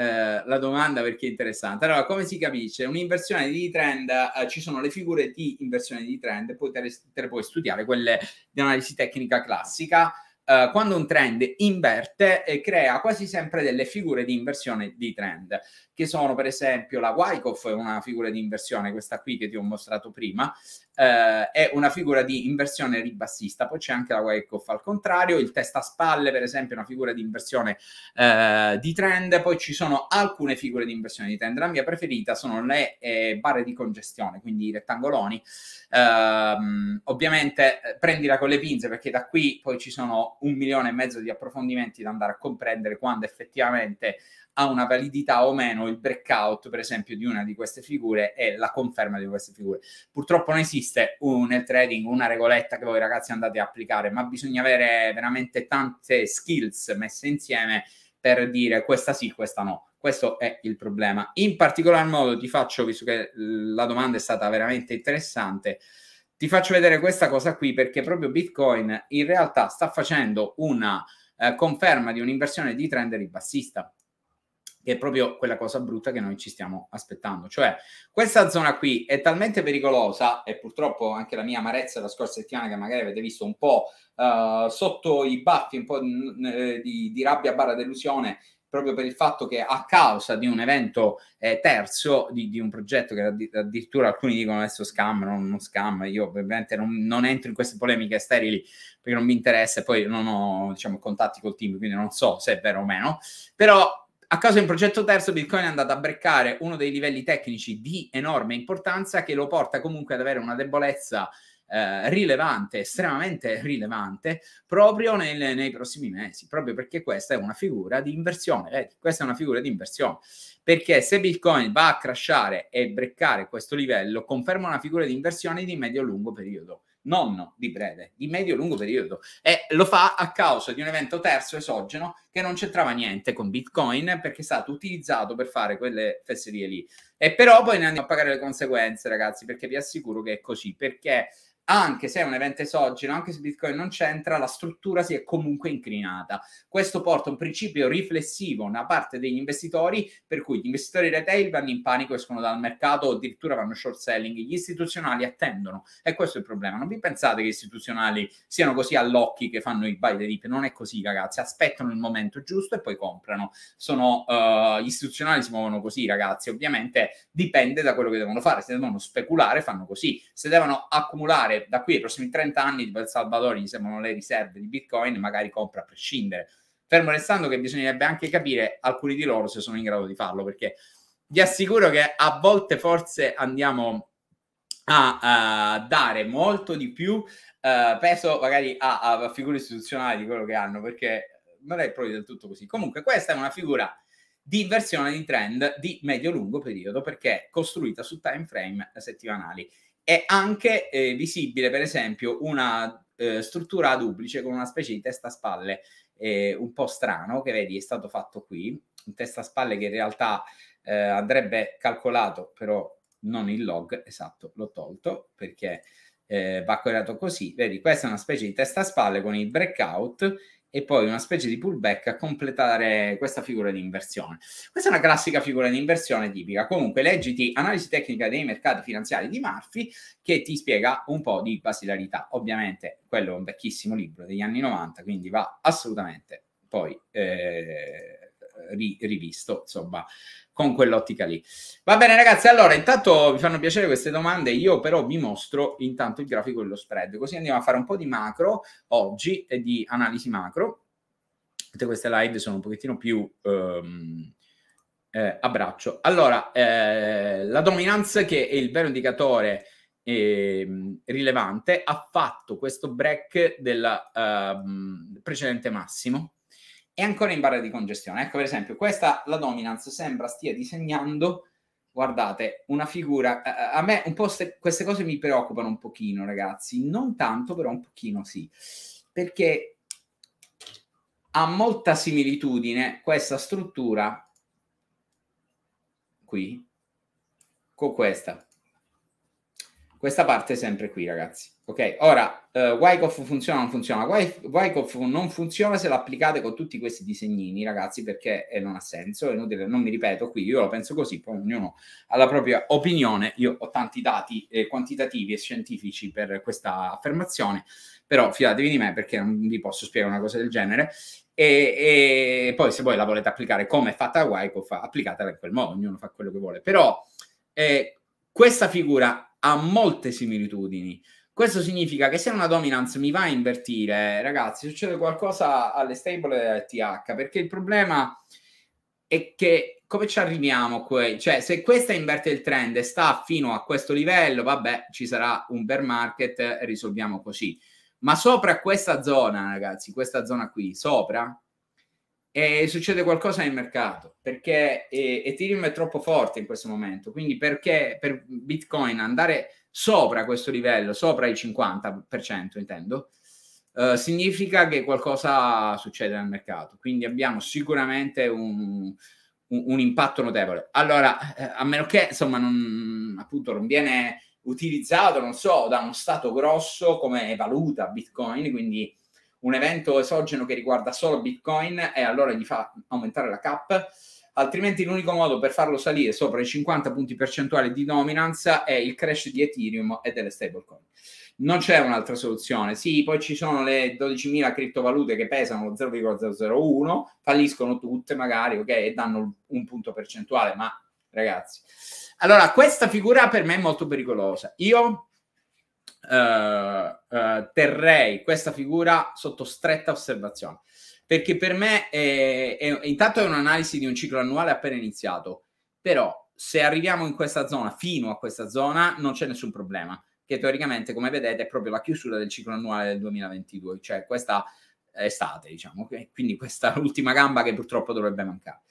eh, la domanda perché è interessante. Allora, come si capisce? Un'inversione di trend, eh, ci sono le figure di inversione di trend, poi te, le puoi studiare quelle di analisi tecnica classica. Eh, quando un trend inverte, eh, crea quasi sempre delle figure di inversione di trend, che sono per esempio la Wyckoff, una figura di inversione, questa qui che ti ho mostrato prima, eh, è una figura di inversione ribassista, poi c'è anche la off al contrario, il testa a spalle per esempio è una figura di inversione eh, di trend, poi ci sono alcune figure di inversione di trend, la mia preferita sono le eh, barre di congestione, quindi i rettangoloni, ehm, ovviamente eh, prendila con le pinze perché da qui poi ci sono un milione e mezzo di approfondimenti da andare a comprendere quando effettivamente ha una validità o meno il breakout, per esempio, di una di queste figure e la conferma di queste figure. Purtroppo non esiste un, uh, nel trading una regoletta che voi ragazzi andate a applicare, ma bisogna avere veramente tante skills messe insieme per dire questa sì, questa no. Questo è il problema. In particolar modo ti faccio, visto che mm, la domanda è stata veramente interessante, ti faccio vedere questa cosa qui perché proprio Bitcoin in realtà sta facendo una eh, conferma di un'inversione di trend ribassista che è proprio quella cosa brutta che noi ci stiamo aspettando. Cioè, questa zona qui è talmente pericolosa, e purtroppo anche la mia amarezza la scorsa settimana, che magari avete visto un po' uh, sotto i baffi, un po' eh, di, di rabbia barra delusione, proprio per il fatto che a causa di un evento eh, terzo di, di, un progetto che addi- addirittura alcuni dicono adesso scam, non, non scam, io ovviamente non, non, entro in queste polemiche sterili perché non mi interessa poi non ho diciamo, contatti col team, quindi non so se è vero o meno, però a caso in progetto terzo Bitcoin è andato a breccare uno dei livelli tecnici di enorme importanza che lo porta comunque ad avere una debolezza eh, rilevante, estremamente rilevante, proprio nel, nei prossimi mesi, proprio perché questa è una figura di inversione. Vedi? Questa è una figura di inversione. Perché se Bitcoin va a crashare e breccare questo livello, conferma una figura di inversione di medio-lungo periodo non di breve, di medio-lungo periodo. E lo fa a causa di un evento terzo esogeno che non c'entrava niente con Bitcoin perché è stato utilizzato per fare quelle fesserie lì. E però poi ne andiamo a pagare le conseguenze, ragazzi, perché vi assicuro che è così, perché anche se è un evento esogeno, anche se Bitcoin non c'entra, la struttura si è comunque inclinata. Questo porta a un principio riflessivo da parte degli investitori, per cui gli investitori retail vanno in panico, escono dal mercato o addirittura vanno short selling, gli istituzionali attendono e questo è il problema. Non vi pensate che gli istituzionali siano così all'occhi che fanno il buy the dip, non è così ragazzi, aspettano il momento giusto e poi comprano. Sono, uh, gli istituzionali si muovono così ragazzi, ovviamente dipende da quello che devono fare, se devono speculare fanno così, se devono accumulare da qui ai prossimi 30 anni di Salvadori gli sembrano le riserve di Bitcoin, magari compra a prescindere. Fermo restando che bisognerebbe anche capire alcuni di loro se sono in grado di farlo, perché vi assicuro che a volte forse andiamo a, a dare molto di più uh, peso magari a, a, figure istituzionali di quello che hanno, perché non è proprio del tutto così. Comunque questa è una figura di versione di trend di medio-lungo periodo perché è costruita su time frame settimanali è anche eh, visibile, per esempio, una eh, struttura duplice con una specie di testa-spalle eh, un po' strano, che vedi è stato fatto qui, un testa-spalle che in realtà eh, andrebbe calcolato, però non il log, esatto, l'ho tolto, perché eh, va correlato così. Vedi, questa è una specie di testa-spalle con il breakout e poi una specie di pullback a completare questa figura di inversione. Questa è una classica figura di inversione tipica. Comunque, leggiti Analisi tecnica dei mercati finanziari di Murphy che ti spiega un po' di basilarità. Ovviamente, quello è un vecchissimo libro degli anni 90, quindi va assolutamente poi eh, ri- rivisto, insomma, con quell'ottica lì. Va bene ragazzi, allora intanto mi fanno piacere queste domande, io però vi mostro intanto il grafico dello spread, così andiamo a fare un po' di macro oggi e di analisi macro. Tutte queste live sono un pochettino più... Um, eh, abbraccio. Allora, eh, la dominanza che è il vero indicatore ehm, rilevante, ha fatto questo break del uh, ehm, precedente massimo, è ancora in barra di congestione. Ecco, per esempio, questa, la dominance, sembra stia disegnando, guardate, una figura... Eh, eh, a me un po' ste, queste cose mi preoccupano un pochino, ragazzi. Non tanto, però un pochino sì. Perché ha molta similitudine questa struttura qui con questa. Questa parte è sempre qui, ragazzi. Ok, ora eh, Wyckoff funziona o non funziona? Wyckoff non funziona se l'applicate con tutti questi disegnini, ragazzi, perché eh, non ha senso, è inutile, non mi ripeto qui, io lo penso così, poi ognuno ha la propria opinione, io ho tanti dati eh, quantitativi e scientifici per questa affermazione, però fidatevi di me perché non vi posso spiegare una cosa del genere. E, e poi se voi la volete applicare come è fatta Wyckoff, applicatela in quel modo, ognuno fa quello che vuole, però eh, questa figura ha molte similitudini. Questo significa che se una dominance mi va a invertire, ragazzi, succede qualcosa alle stable TH, perché il problema è che come ci arriviamo qui? Cioè, se questa inverte il trend e sta fino a questo livello, vabbè, ci sarà un bear market, risolviamo così. Ma sopra questa zona, ragazzi, questa zona qui, sopra, e succede qualcosa nel mercato perché Ethereum è troppo forte in questo momento. Quindi, perché per Bitcoin andare sopra questo livello, sopra il 50%, intendo, eh, significa che qualcosa succede nel mercato. Quindi, abbiamo sicuramente un, un, un impatto notevole. Allora, eh, a meno che insomma, non, appunto, non viene utilizzato, non so, da uno stato grosso come valuta Bitcoin, quindi un evento esogeno che riguarda solo Bitcoin e allora gli fa aumentare la cap. Altrimenti l'unico modo per farlo salire sopra i 50 punti percentuali di dominanza è il crash di Ethereum e delle stablecoin. Non c'è un'altra soluzione. Sì, poi ci sono le 12.000 criptovalute che pesano lo 0,001, falliscono tutte magari, ok, e danno un punto percentuale, ma ragazzi. Allora, questa figura per me è molto pericolosa. Io uh, terrei questa figura sotto stretta osservazione, perché per me è, è, intanto è un'analisi di un ciclo annuale appena iniziato, però se arriviamo in questa zona, fino a questa zona, non c'è nessun problema, che teoricamente, come vedete, è proprio la chiusura del ciclo annuale del 2022, cioè questa estate, diciamo, okay? quindi questa <laughs> ultima gamba che purtroppo dovrebbe mancare.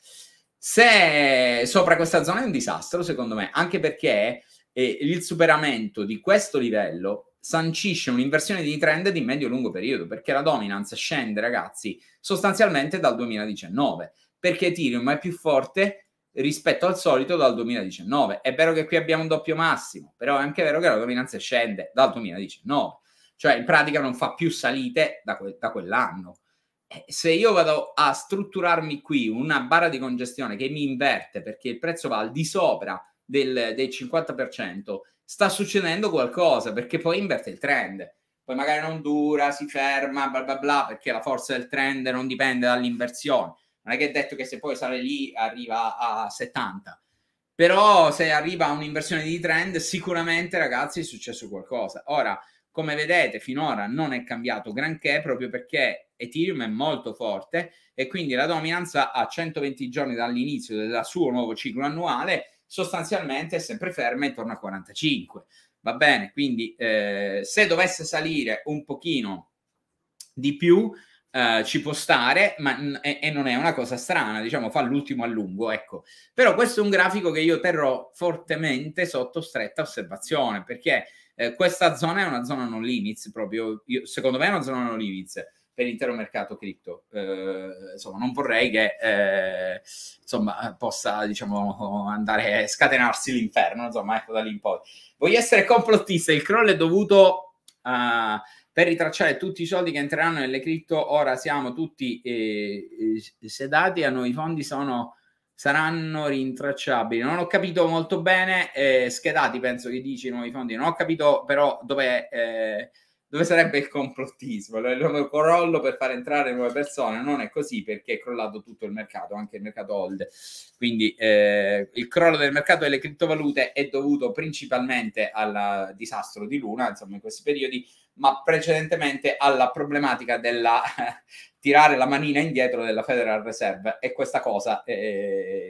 Se sopra questa zona è un disastro, secondo me, anche perché eh, il superamento di questo livello sancisce un'inversione di trend di medio-lungo periodo, perché la dominance scende, ragazzi, sostanzialmente dal 2019, perché Ethereum è più forte rispetto al solito dal 2019. È vero che qui abbiamo un doppio massimo, però è anche vero che la dominanza scende dal 2019, cioè in pratica non fa più salite da, que- da quell'anno. Eh, se io vado a strutturarmi qui una barra di congestione che mi inverte perché il prezzo va al di sopra del, del 50%, sta succedendo qualcosa perché poi inverte il trend. Poi magari non dura, si ferma, bla bla bla, perché la forza del trend non dipende dall'inversione. Non è che è detto che se poi sale lì arriva a 70. Però se arriva a un'inversione di trend, sicuramente ragazzi è successo qualcosa. Ora, come vedete, finora non è cambiato granché proprio perché Ethereum è molto forte e quindi la dominanza a 120 giorni dall'inizio del suo nuovo ciclo annuale sostanzialmente è sempre ferma intorno a 45. Va bene, quindi eh, se dovesse salire un pochino di più eh, ci può stare, ma e, e, non è una cosa strana, diciamo fa l'ultimo a lungo, ecco. Però questo è un grafico che io terrò fortemente sotto stretta osservazione, perché eh, questa zona è una zona non limits, proprio io, secondo me è una zona non limits per l'intero mercato cripto. Eh, insomma, non vorrei che eh, insomma, possa diciamo, andare a scatenarsi l'inferno, insomma, ecco da lì in poi. Voglio essere complottista, il crollo è dovuto uh, per ritracciare tutti i soldi che entreranno nelle cripto, ora siamo tutti eh, eh, sedati, a noi i fondi sono, saranno rintracciabili. Non ho capito molto bene, eh, schedati penso che dici nuovi fondi, non ho capito però dove... Eh, dove sarebbe il complottismo, l'uomo crollo per far entrare nuove persone, non è così perché è crollato tutto il mercato, anche il mercato old. Quindi eh, il crollo del mercato delle criptovalute è dovuto principalmente al disastro di Luna, insomma in questi periodi, ma precedentemente alla problematica della <laughs> tirare la manina indietro della Federal Reserve e questa cosa, eh,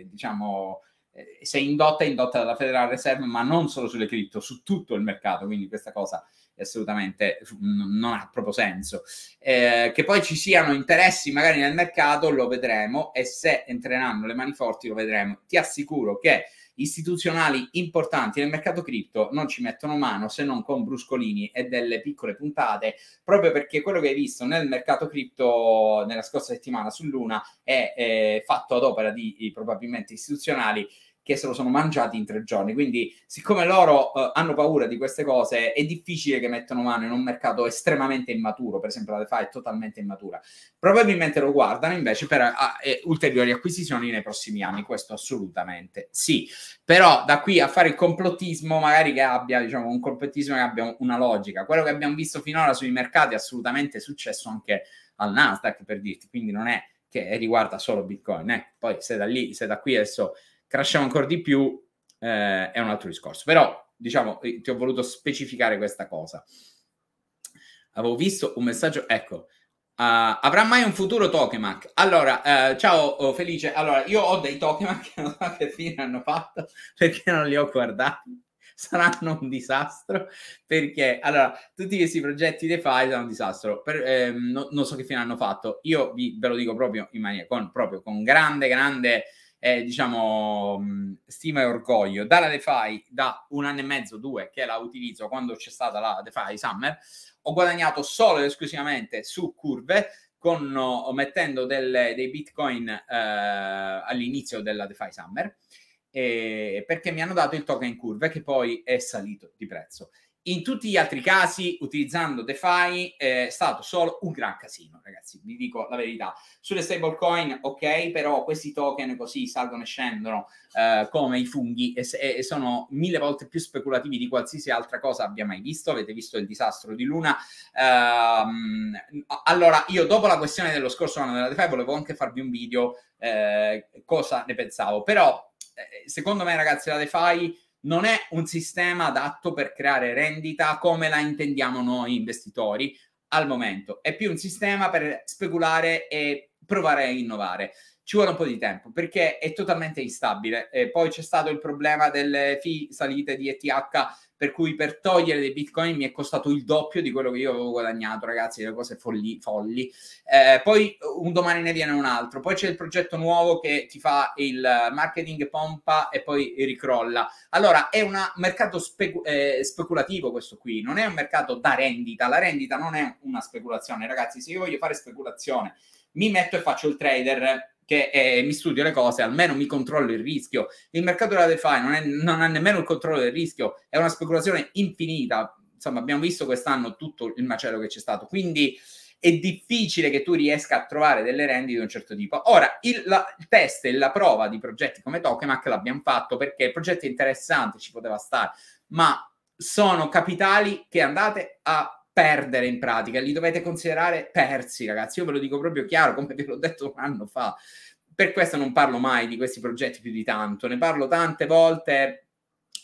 eh diciamo, eh, se indotta è indotta dalla Federal Reserve, ma non solo sulle cripto, su tutto il mercato, quindi questa cosa assolutamente non ha proprio senso. Eh, che poi ci siano interessi magari nel mercato lo vedremo e se entreranno le mani forti lo vedremo. Ti assicuro che istituzionali importanti nel mercato cripto non ci mettono mano se non con bruscolini e delle piccole puntate, proprio perché quello che hai visto nel mercato cripto nella scorsa settimana su Luna è eh, fatto ad opera di probabilmente istituzionali che se lo sono mangiati in tre giorni. Quindi, siccome loro eh, hanno paura di queste cose, è difficile che mettano mano in un mercato estremamente immaturo. Per esempio, la DeFi è totalmente immatura. Probabilmente lo guardano invece per a, ah, eh, ulteriori acquisizioni nei prossimi anni. Questo assolutamente sì. Però da qui a fare il complottismo, magari che abbia diciamo, un complottismo che abbia una logica. Quello che abbiamo visto finora sui mercati è assolutamente successo anche al Nasdaq, per dirti. Quindi non è che riguarda solo Bitcoin. Eh. Poi se da lì, se da qui adesso crashiamo ancora di più, eh, è un altro discorso. Però, diciamo, eh, ti ho voluto specificare questa cosa. Avevo visto un messaggio, ecco, Uh, avrà mai un futuro Tokemak? Allora, uh, ciao oh, Felice. Allora, io ho dei Tokemak che non so che fine hanno fatto perché non li ho guardati. Saranno un disastro perché, allora, tutti questi progetti DeFi sono un disastro. Per, eh, no, non so che fine hanno fatto. Io vi, ve lo dico proprio in maniera, con, proprio con grande, grande eh, diciamo, mm, stima e orgoglio dalla DeFi da un anno e mezzo, due, che la utilizzo quando c'è stata la DeFi Summer, ho guadagnato solo ed esclusivamente su curve, con, mettendo delle, dei bitcoin eh, all'inizio della DeFi Summer, eh, perché mi hanno dato il token curve che poi è salito di prezzo. In tutti gli altri casi, utilizzando DeFi, eh, è stato solo un gran casino, ragazzi, vi dico la verità. Sulle stablecoin, ok, però questi token così salgono e scendono eh, come i funghi e, e, sono mille volte più speculativi di qualsiasi altra cosa abbia mai visto. Avete visto il disastro di Luna. Eh, allora, io dopo la questione dello scorso anno della DeFi volevo anche farvi un video eh, cosa ne pensavo, però eh, secondo me, ragazzi, la DeFi non è un sistema adatto per creare rendita come la intendiamo noi investitori al momento, è più un sistema per speculare e provare a innovare. Ci vuole un po' di tempo perché è totalmente instabile. E poi c'è stato il problema delle fee salite di ETH per cui per togliere dei bitcoin mi è costato il doppio di quello che io avevo guadagnato, ragazzi, le cose folli, folli. Eh, poi un domani ne viene un altro, poi c'è il progetto nuovo che ti fa il marketing pompa e poi ricrolla. Allora, è un mercato specu- eh, speculativo questo qui, non è un mercato da rendita, la rendita non è una speculazione, ragazzi, se io voglio fare speculazione, mi metto e faccio il trader che eh, mi studio le cose, almeno mi controllo il rischio. Il mercato della DeFi non, è, non ha nemmeno il controllo del rischio, è una speculazione infinita. Insomma, abbiamo visto quest'anno tutto il macello che c'è stato. Quindi è difficile che tu riesca a trovare delle rendite di un certo tipo. Ora, il, la, il test e la prova di progetti come Tokemak l'abbiamo fatto perché progetti interessanti ci poteva stare, ma sono capitali che andate a perdere in pratica, li dovete considerare persi, ragazzi. Io ve lo dico proprio chiaro, come ve l'ho detto un anno fa. Per questo non parlo mai di questi progetti più di tanto, ne parlo tante volte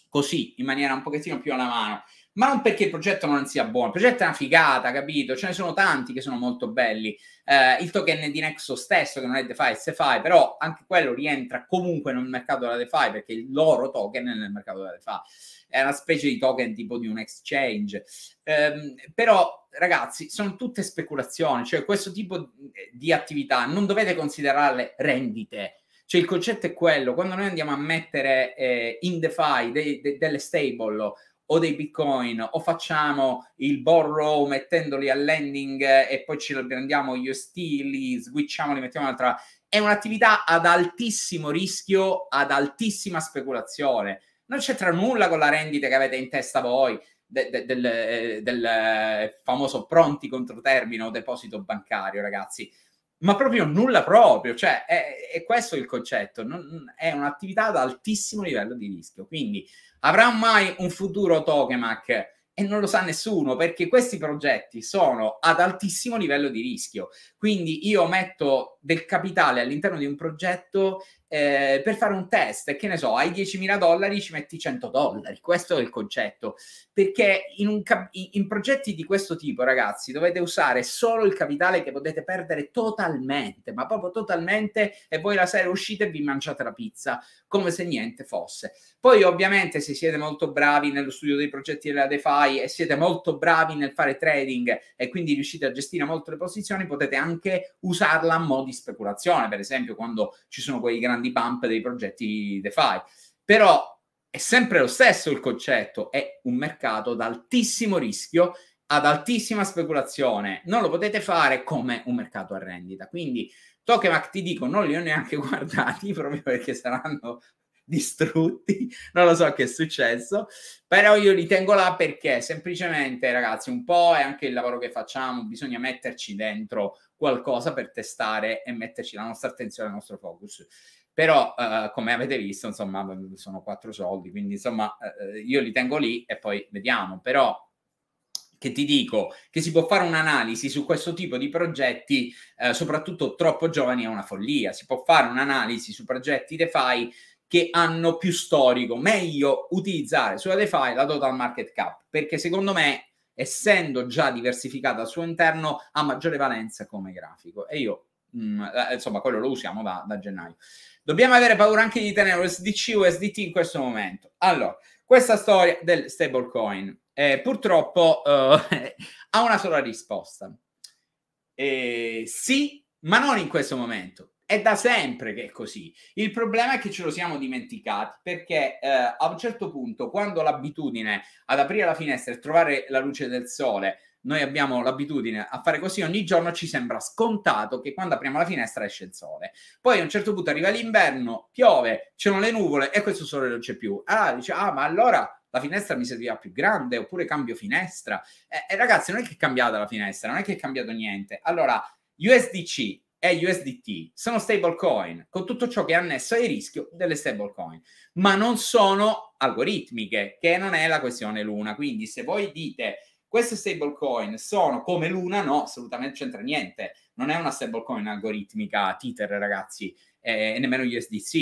così, in maniera un pochettino più alla mano ma non perché il progetto non sia buono, il progetto è una figata, capito? Ce ne sono tanti che sono molto belli. Eh, il token di Nexo stesso, che non è DeFi, è SeFi, però anche quello rientra comunque nel mercato della DeFi, perché il loro token è nel mercato della DeFi. È una specie di token tipo di un exchange. Eh, però, ragazzi, sono tutte speculazioni, cioè questo tipo di attività non dovete considerarle rendite. Cioè il concetto è quello, quando noi andiamo a mettere eh, in DeFi de- de- delle stable o dei bitcoin o facciamo il borrow mettendoli al lending e poi ci prendiamo gli ostili, li mettiamo un'altra. È un'attività ad altissimo rischio, ad altissima speculazione. Non c'entra nulla con la rendita che avete in testa voi. De, de, del, eh, del eh, famoso pronti contro termine o deposito bancario, ragazzi ma proprio nulla proprio, cioè è, è questo il concetto, non, è un'attività ad altissimo livello di rischio, quindi avrà mai un futuro tokemak e non lo sa nessuno perché questi progetti sono ad altissimo livello di rischio, quindi io metto del capitale all'interno di un progetto eh, per fare un test, che ne so, ai 10.000 dollari ci metti 100 dollari, questo è il concetto, perché in, cap- in progetti di questo tipo, ragazzi, dovete usare solo il capitale che potete perdere totalmente, ma proprio totalmente, e voi la sera uscite e vi mangiate la pizza, come se niente fosse. Poi ovviamente se siete molto bravi nello studio dei progetti della DeFi e siete molto bravi nel fare trading e quindi riuscite a gestire molto le posizioni, potete anche usarla a mo' di speculazione, per esempio quando ci sono quei grandi grandi pump dei progetti DeFi. Però è sempre lo stesso il concetto, è un mercato ad altissimo rischio, ad altissima speculazione, non lo potete fare come un mercato a rendita. Quindi Tokemac ti dico, non li ho neanche <laughs> guardati proprio perché saranno distrutti, non lo so che è successo, però io li tengo là perché semplicemente ragazzi un po' è anche il lavoro che facciamo, bisogna metterci dentro qualcosa per testare e metterci la nostra attenzione, il nostro focus però eh, come avete visto insomma sono quattro soldi quindi insomma eh, eh, io li tengo lì e poi vediamo però che ti dico che si può fare un'analisi su questo tipo di progetti eh, soprattutto troppo giovani è una follia si può fare un'analisi su progetti DeFi che hanno più storico meglio utilizzare sulla DeFi la total market cap perché secondo me essendo già diversificata al suo interno ha maggiore valenza come grafico e io mh, mm, eh, insomma, quello lo usiamo da, da, gennaio. Dobbiamo avere paura anche di tenere USDC, USDT in questo momento. Allora, questa storia del stablecoin eh, purtroppo eh, <laughs> ha una sola risposta. Eh, sì, ma non in questo momento. È da sempre che è così. Il problema è che ce lo siamo dimenticati perché eh, a un certo punto, quando l'abitudine ad aprire la finestra e trovare la luce del sole noi abbiamo l'abitudine a fare così ogni giorno, ci sembra scontato che quando apriamo la finestra esce il sole. Poi a un certo punto arriva l'inverno, piove, c'erano le nuvole e questo sole non c'è più. Allora ah, dice, ah, ma allora la finestra mi serviva più grande oppure cambio finestra. E, eh, ragazzi, non è che è cambiata la finestra, non è che è cambiato niente. Allora, USDC e USDT sono stablecoin con tutto ciò che è annesso ai rischio delle stablecoin, ma non sono algoritmiche, che non è la questione luna. Quindi se voi dite queste stablecoin sono come l'una, no, assolutamente c'entra niente. Non è una stablecoin algoritmica Tether, ragazzi, e eh, nemmeno USDC.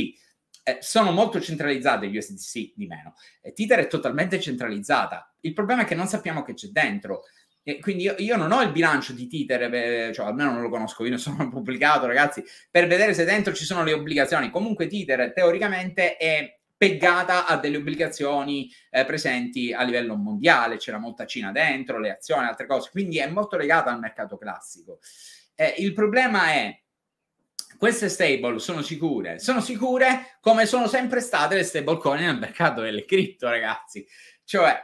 Eh, sono molto centralizzate gli USDC di meno. Eh, Tether è totalmente centralizzata. Il problema è che non sappiamo che c'è dentro. E quindi io, io, non ho il bilancio di Titer, cioè almeno non lo conosco, io ne sono <laughs> pubblicato, ragazzi, per vedere se dentro ci sono le obbligazioni. Comunque Tether teoricamente è peggata a delle obbligazioni eh, presenti a livello mondiale, c'era molta Cina dentro, le azioni, altre cose, quindi è molto legata al mercato classico. Eh, il problema è queste stable sono sicure, sono sicure come sono sempre state le stable coin nel mercato delle cripto, ragazzi. Cioè,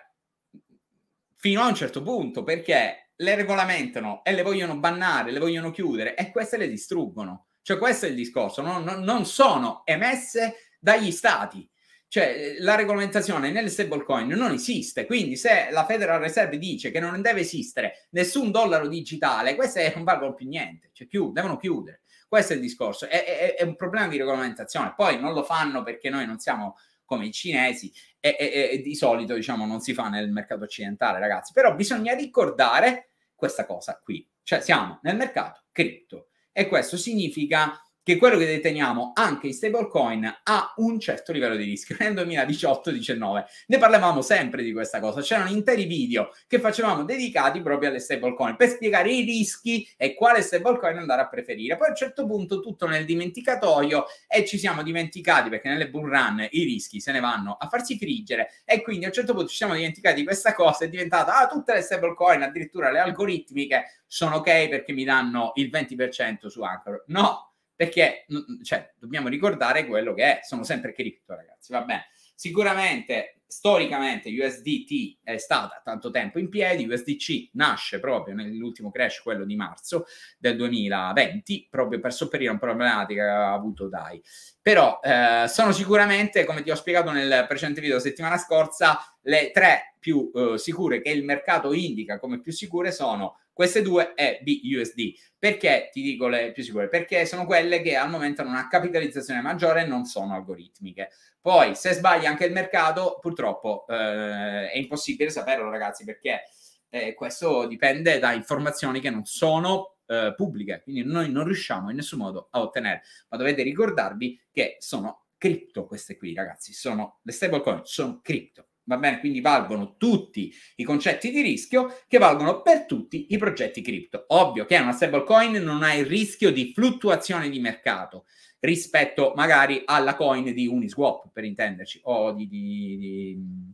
fino a un certo punto, perché le regolamentano e le vogliono bannare, le vogliono chiudere e queste le distruggono. Cioè, questo è il discorso, non, non sono emesse dagli stati, cioè, eh, la regolamentazione nelle stablecoin non esiste, quindi se la Federal Reserve dice che non deve esistere nessun dollaro digitale, queste non valgono più niente, cioè più, devono chiudere. Questo è il discorso, è, è, è un problema di regolamentazione. Poi non lo fanno perché noi non siamo come i cinesi e, e, e, di solito diciamo non si fa nel mercato occidentale ragazzi però bisogna ricordare questa cosa qui cioè siamo nel mercato cripto e questo significa che quello che deteniamo anche in stablecoin ha un certo livello di rischio. Nel 2018-19 ne parlavamo sempre di questa cosa, c'erano interi video che facevamo dedicati proprio alle stablecoin per spiegare i rischi e quale stablecoin andare a preferire. Poi a un certo punto tutto nel dimenticatoio e ci siamo dimenticati perché nelle bull run i rischi se ne vanno a farsi friggere e quindi a un certo punto ci siamo dimenticati di questa cosa, è diventata ah, tutte le stablecoin, addirittura le algoritmiche sono ok perché mi danno il 20% su Anchor. No, perché mm, cioè, dobbiamo ricordare quello che è, sono sempre cripto ragazzi, va bene. Sicuramente storicamente USDT è stata tanto tempo in piedi, USDC nasce proprio nell'ultimo crash, quello di marzo del 2020, proprio per sopperire a un problema che aveva avuto DAI. Però eh, sono sicuramente, come ti ho spiegato nel precedente video settimana scorsa, le tre più eh, sicure che il mercato indica come più sicure sono queste due e BUSD. Perché ti dico le più sicure? Perché sono quelle che al momento hanno una capitalizzazione maggiore e non sono algoritmiche. Poi, se sbaglia anche il mercato, purtroppo purtroppo eh, è impossibile saperlo, ragazzi, perché eh, questo dipende da informazioni che non sono eh, pubbliche, quindi noi non riusciamo in nessun modo a ottenere. Ma dovete ricordarvi che sono cripto queste qui, ragazzi, sono le stablecoin, sono cripto. Va bene, quindi valgono tutti i concetti di rischio che valgono per tutti i progetti cripto. Ovvio che una stablecoin non ha il rischio di fluttuazione di mercato, rispetto magari alla coin di Uniswap, per intenderci, o di, di, di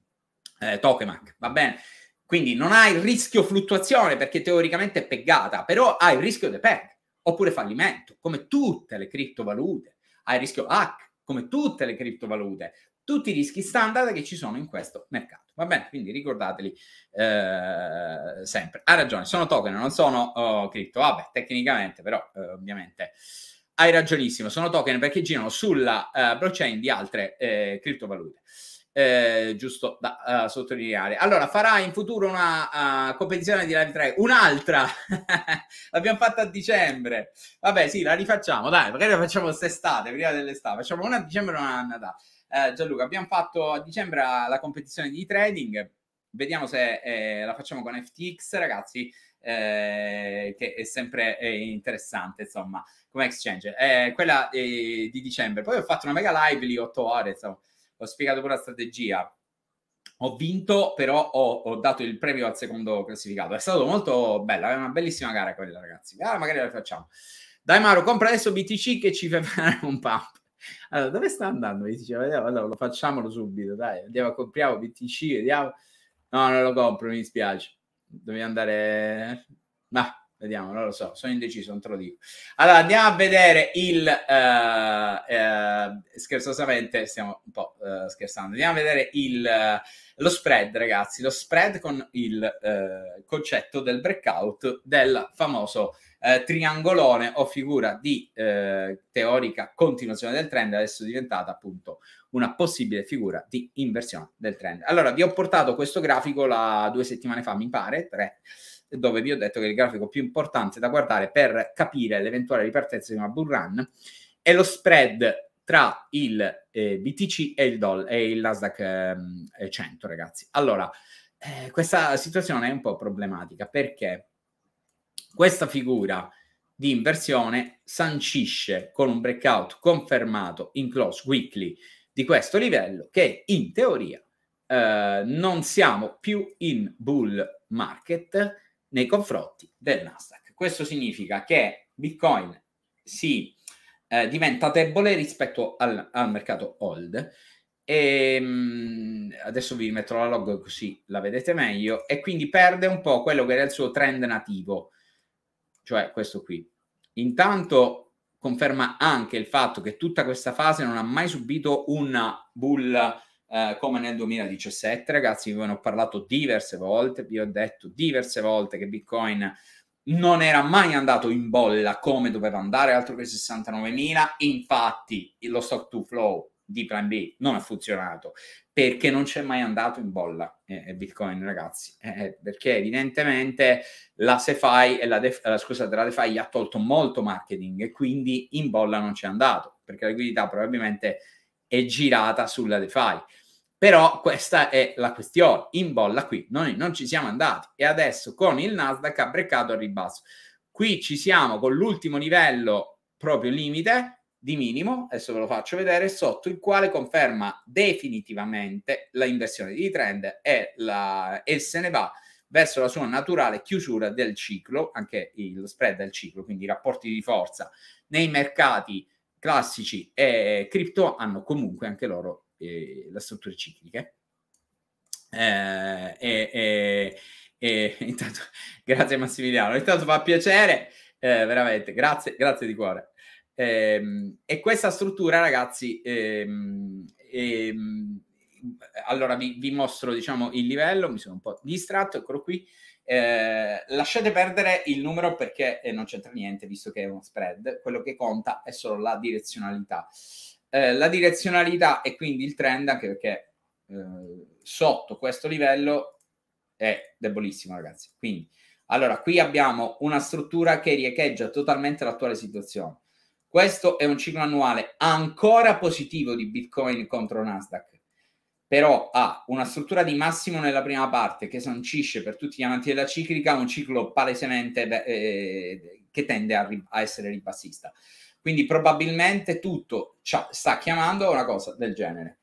eh, Tokemak, va bene? Quindi non hai il rischio fluttuazione perché teoricamente è peggata, però hai il rischio di peg, oppure fallimento, come tutte le criptovalute, hai il rischio hack, come tutte le criptovalute, tutti i rischi standard che ci sono in questo mercato. Va bene, quindi ricordateli eh, sempre. Ha ragione, sono token, non sono oh, cripto. Vabbè, tecnicamente, però eh, ovviamente hai ragionissimo, sono token perché girano sulla uh, blockchain di altre eh, criptovalute. Eh, giusto da uh, sottolineare. Allora, farà in futuro una uh, competizione di Live 3, un'altra, <laughs> l'abbiamo fatta a dicembre. Vabbè, sì, la rifacciamo, dai, magari la facciamo quest'estate, prima dell'estate, facciamo una a dicembre e una a Natale. Eh, Gianluca, abbiamo fatto a dicembre la competizione di trading, vediamo se eh, la facciamo con FTX, ragazzi, che è sempre interessante, insomma come Exchange, eh, quella eh, di dicembre. Poi ho fatto una mega live lì, 8 ore, so. ho spiegato pure la strategia. Ho vinto, però ho, ho, dato il premio al secondo classificato. È stato molto bello, è una bellissima gara quella, ragazzi. Ah, magari la facciamo. Dai Maro, compra adesso BTC che ci fa <laughs> fare un pump. Allora, dove sta andando BTC? Vediamo, allora, lo facciamolo subito, dai. Andiamo, a compriamo BTC, vediamo. No, non lo compro, mi dispiace. Dobbiamo andare... Ma... Vediamo, non lo so, sono indeciso, non te lo dico. Allora, andiamo a vedere il... Eh, eh, scherzosamente, stiamo un po' eh, scherzando. Andiamo a vedere il, eh, lo spread, ragazzi. Lo spread con il eh, concetto del breakout del famoso eh, triangolone o figura di teorica continuazione del trend, adesso diventata appunto una possibile figura di inversione del trend. Allora, vi ho portato questo grafico la due settimane fa, mi pare, tre dove vi ho detto che il grafico più importante da guardare per capire l'eventuale ripartenza di una bull run è lo spread tra il eh, BTC e il, doll, e il Nasdaq eh, 100, ragazzi. Allora, eh, questa situazione è un po' problematica perché questa figura di inversione sancisce con un breakout confermato in close weekly di questo livello che in teoria eh, non siamo più in bull market, nei confronti del Nasdaq. Questo significa che Bitcoin si eh, diventa debole rispetto al, al mercato old. E, ehm, mh, adesso vi metto la log così la vedete meglio e quindi perde un po' quello che era il suo trend nativo, cioè questo qui. Intanto conferma anche il fatto che tutta questa fase non ha mai subito una bull eh, come nel 2017, ragazzi, vi ho parlato diverse volte, vi ho detto diverse volte che Bitcoin non era mai andato in bolla come doveva andare, altro che 69.000, infatti lo stock to flow di Plan B non ha funzionato perché non c'è mai andato in bolla eh, eh Bitcoin, ragazzi, eh, eh, perché evidentemente la SeFi e la, Def- la scusate, la DeFi ha tolto molto marketing e quindi in bolla non c'è andato perché la liquidità probabilmente è girata sulla DeFi. Però questa è la questione, in bolla qui, noi non ci siamo andati e adesso con il Nasdaq ha breccato al ribasso. Qui ci siamo con l'ultimo livello proprio limite di minimo, adesso ve lo faccio vedere, sotto il quale conferma definitivamente la inversione di trend e, la, e se ne va verso la sua naturale chiusura del ciclo, anche lo spread del ciclo, quindi i rapporti di forza nei mercati classici e cripto hanno comunque anche loro eh, le strutture cicliche. Eh, eh, eh, <laughs> intanto, grazie Massimiliano, intanto fa piacere, eh, veramente, grazie, grazie di cuore. Ehm, e questa struttura, ragazzi, ehm, ehm, allora vi, vi, mostro diciamo il livello, mi sono un po' distratto, eccolo qui. Eh, lasciate perdere il numero perché eh, non c'entra niente, visto che è uno spread, quello che conta è solo la direzionalità. Eh, la direzionalità e quindi il trend, anche perché eh, sotto questo livello è debolissimo, ragazzi. Quindi, allora, qui abbiamo una struttura che riecheggia totalmente l'attuale situazione. Questo è un ciclo annuale ancora positivo di Bitcoin contro Nasdaq, però ha una struttura di massimo nella prima parte che sancisce per tutti gli amanti della ciclica un ciclo palesemente eh, che tende a, ri- a essere ribassista. Quindi probabilmente tutto sta chiamando a una cosa del genere.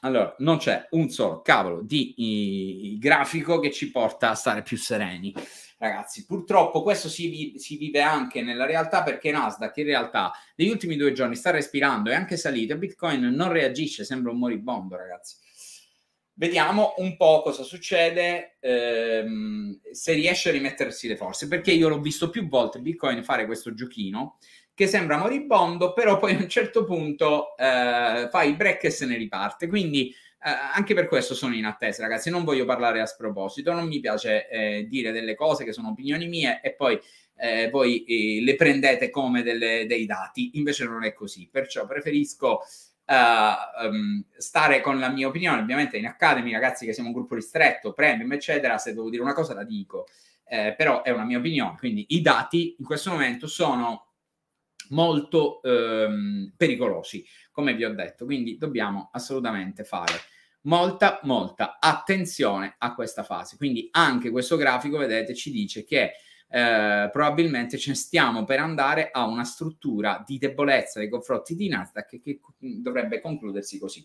Allora, non c'è un solo cavolo di i, grafico che ci porta a stare più sereni. Ragazzi, purtroppo questo si, si, vive anche nella realtà perché Nasdaq in realtà negli ultimi due giorni sta respirando e anche salito. Bitcoin non reagisce, sembra un moribondo, ragazzi. Vediamo un po' cosa succede, ehm, se riesce a rimettersi le forze, perché io l'ho visto più volte Bitcoin fare questo giochino che sembra moribondo, però poi a un certo punto eh, fa il break e se ne riparte. Quindi eh, anche per questo sono in attesa, ragazzi. Non voglio parlare a sproposito, non mi piace eh, dire delle cose che sono opinioni mie e poi eh, voi eh, le prendete come delle, dei dati, invece non è così. Perciò preferisco um, stare con la mia opinione. Ovviamente in Academy, ragazzi, che siamo un gruppo ristretto, premium, eccetera, se devo dire una cosa la dico, eh, però è una mia opinione. Quindi i dati in questo momento sono molto ehm, pericolosi, come vi ho detto. Quindi dobbiamo assolutamente fare molta, molta attenzione a questa fase. Quindi anche questo grafico, vedete, ci dice che eh, probabilmente ci stiamo per andare a una struttura di debolezza nei confronti di Nasdaq che dovrebbe concludersi così.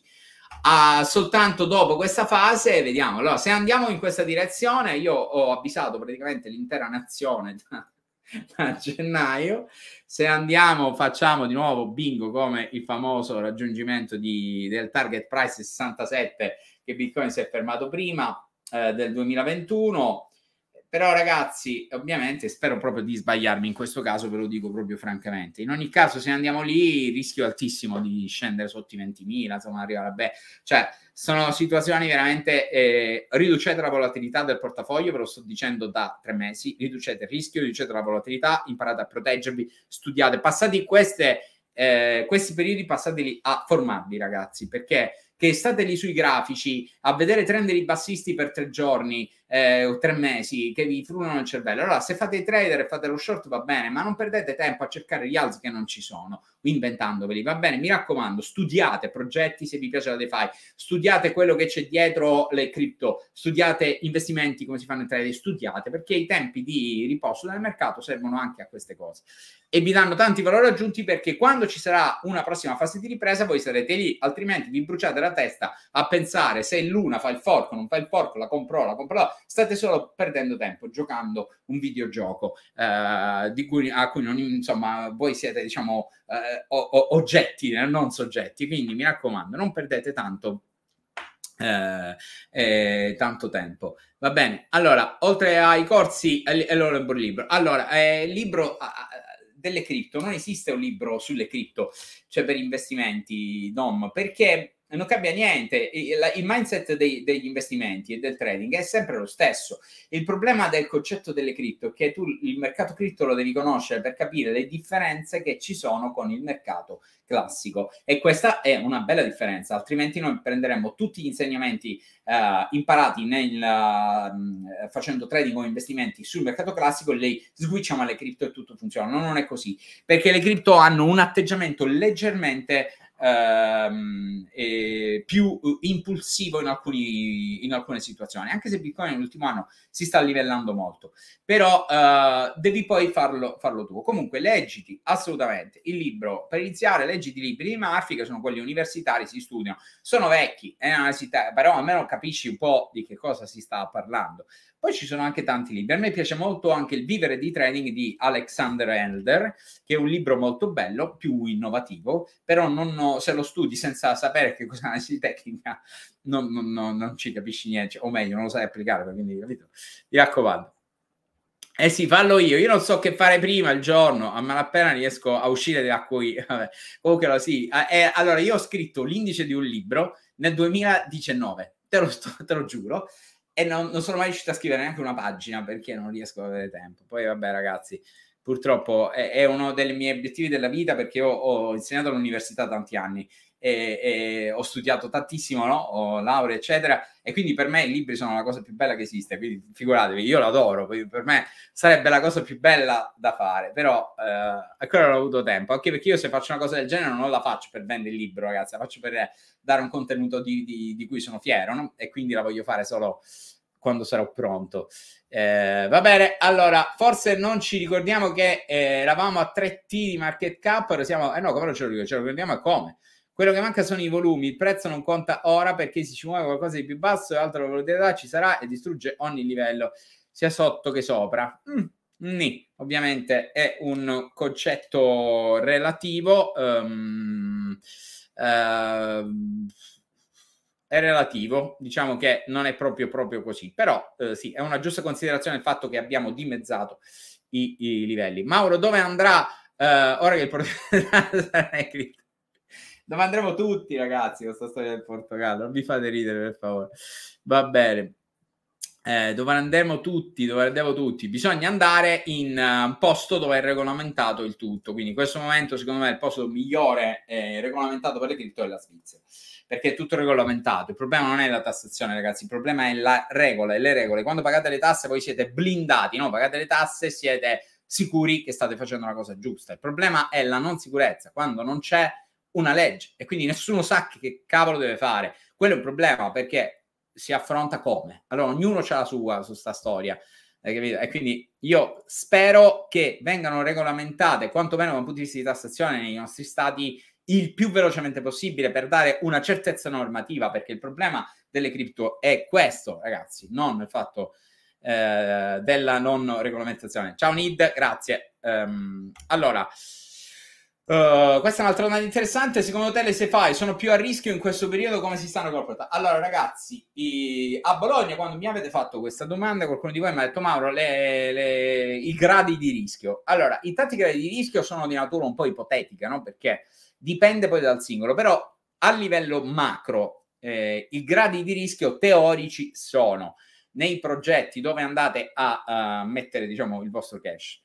Ah, soltanto dopo questa fase vediamo. Allora, se andiamo in questa direzione, io ho avvisato praticamente l'intera nazione <laughs> da, da gennaio. Se andiamo, facciamo di nuovo bingo come il famoso raggiungimento di, del target price 67 che Bitcoin si è fermato prima eh, del 2021. Però ragazzi, ovviamente spero proprio di sbagliarmi in questo caso, ve lo dico proprio francamente. In ogni caso, se andiamo lì, rischio altissimo di scendere sotto i 20.000, insomma, arrivare a beh. Cioè, sono situazioni veramente... Eh, riducete la volatilità del portafoglio, ve lo sto dicendo da tre mesi, riducete il rischio, riducete la volatilità, imparate a proteggervi, studiate, passate queste... Eh, questi periodi passateli a formarvi, ragazzi, perché che state lì sui grafici a vedere trend bassisti per tre giorni, eh, o tre mesi che vi frullano il cervello. Allora, se fate i trader e fate lo short va bene, ma non perdete tempo a cercare gli alzi che non ci sono, inventandoveli, va bene? Mi raccomando, studiate progetti se vi piace la DeFi, studiate quello che c'è dietro le cripto, studiate investimenti, come si fanno i trader, studiate, perché i tempi di riposo del mercato servono anche a queste cose e vi danno tanti valori aggiunti perché quando ci sarà una prossima fase di ripresa voi sarete lì, altrimenti vi bruciate la testa a pensare se l'una fa il forco, non fa il forco, la compro, la compro, state solo perdendo tempo giocando un videogioco eh, di cui, a cui non, insomma, voi siete diciamo eh, oggetti, eh, non soggetti, quindi mi raccomando, non perdete tanto eh, eh, tanto tempo. Va bene, allora, oltre ai corsi, allora il libro. Allora, eh, libro delle cripto, non esiste un libro sulle cripto, cioè per investimenti, Dom, perché non cambia niente. Il, il mindset dei, degli investimenti e del trading è sempre lo stesso. Il problema del concetto delle cripto è che tu il mercato cripto lo devi conoscere per capire le differenze che ci sono con il mercato classico. E questa è una bella differenza, altrimenti noi prenderemo tutti gli insegnamenti eh, imparati nel, uh, facendo trading o investimenti sul mercato classico e li switchiamo alle cripto e tutto funziona. No, non è così, perché le cripto hanno un atteggiamento leggermente ehm, più eh, impulsivo in, alcuni, in, alcune situazioni, anche se Bitcoin nell'ultimo anno si sta livellando molto, però eh, devi poi farlo, farlo tu. Comunque leggiti assolutamente il libro, per iniziare leggiti i libri di Murphy, che sono quelli universitari, si studiano, sono vecchi, eh, però almeno capisci un po' di che cosa si sta parlando. Poi ci sono anche tanti libri. A me piace molto anche Il vivere di trading di Alexander Elder, che è un libro molto bello, più innovativo, però non, se lo studi senza sapere che cosa è <laughs> di tecnica non, non, non, ci capisci niente, o meglio, non lo sai applicare, quindi capito? Mi raccomando. Eh sì, fallo io. Io non so che fare prima il giorno, a malapena riesco a uscire da qui. <laughs> Vabbè. Comunque, sì. Ah, eh, allora, io ho scritto l'indice di un libro nel 2019, te lo, sto, te lo giuro e non, non, sono mai riuscito a scrivere neanche una pagina perché non riesco ad avere tempo. Poi vabbè ragazzi, purtroppo è, è uno dei miei obiettivi della vita perché ho, ho insegnato all'università tanti anni e, e ho studiato tantissimo, no? ho laurea, eccetera e quindi per me i libri sono la cosa più bella che esiste, quindi figuratevi, io l'adoro, per me sarebbe la cosa più bella da fare, però eh, ancora non ho avuto tempo, anche perché io se faccio una cosa del genere non la faccio per vendere il libro ragazzi, la faccio per dare un contenuto di, di, di cui sono fiero, no? E quindi la voglio fare solo quando sarò pronto. Eh, va bene, allora, forse non ci ricordiamo che eh, eravamo a 3T di market cap, ora siamo... Eh no, come ce lo ricordiamo? Ce lo ricordiamo come? Quello che manca sono i volumi, il prezzo non conta ora perché se ci muove qualcosa di più basso e altro altra volatilità ci sarà e distrugge ogni livello, sia sotto che sopra. Mm. Nì. Ovviamente è un concetto relativo. Um, eh, è relativo, diciamo che non è proprio, proprio così, però eh, sì, è una giusta considerazione il fatto che abbiamo dimezzato i, i livelli. Mauro, dove andrà eh, ora che il Portogallo <laughs> Dove andremo tutti, ragazzi, questa storia del Portogallo? Non vi fate ridere, per favore. Va bene. Eh, dove andremo tutti, dove andremo tutti, bisogna andare in uh, un posto dove è regolamentato il tutto. Quindi in questo momento, secondo me, il posto migliore è eh, regolamentato per le cripto è la Svizzera, perché è tutto regolamentato. Il problema non è la tassazione, ragazzi, il problema è la regola e le regole. Quando pagate le tasse, voi siete blindati, no? Pagate le tasse, siete sicuri che state facendo la cosa giusta. Il problema è la non sicurezza, quando non c'è una legge e quindi nessuno sa che cavolo deve fare. Quello è un problema perché si affronta come? Allora, ognuno ha la sua su questa storia. E quindi io spero che vengano regolamentate, quantomeno dal punto di vista di tassazione, nei nostri stati il più velocemente possibile per dare una certezza normativa, perché il problema delle cripto è questo, ragazzi, non il fatto eh, della non regolamentazione. Ciao Nid, grazie. Um, allora, Uh, questa è un'altra domanda interessante. Secondo te le SEFAI sono più a rischio in questo periodo? Come si stanno comportando? Allora, ragazzi, i... a Bologna, quando mi avete fatto questa domanda, qualcuno di voi mi ha detto, Mauro, le, le... i gradi di rischio. Allora, i tanti gradi di rischio sono di natura un po' ipotetica, no? Perché dipende poi dal singolo, però a livello macro, eh, i gradi di rischio teorici sono nei progetti dove andate a uh, mettere, diciamo, il vostro cash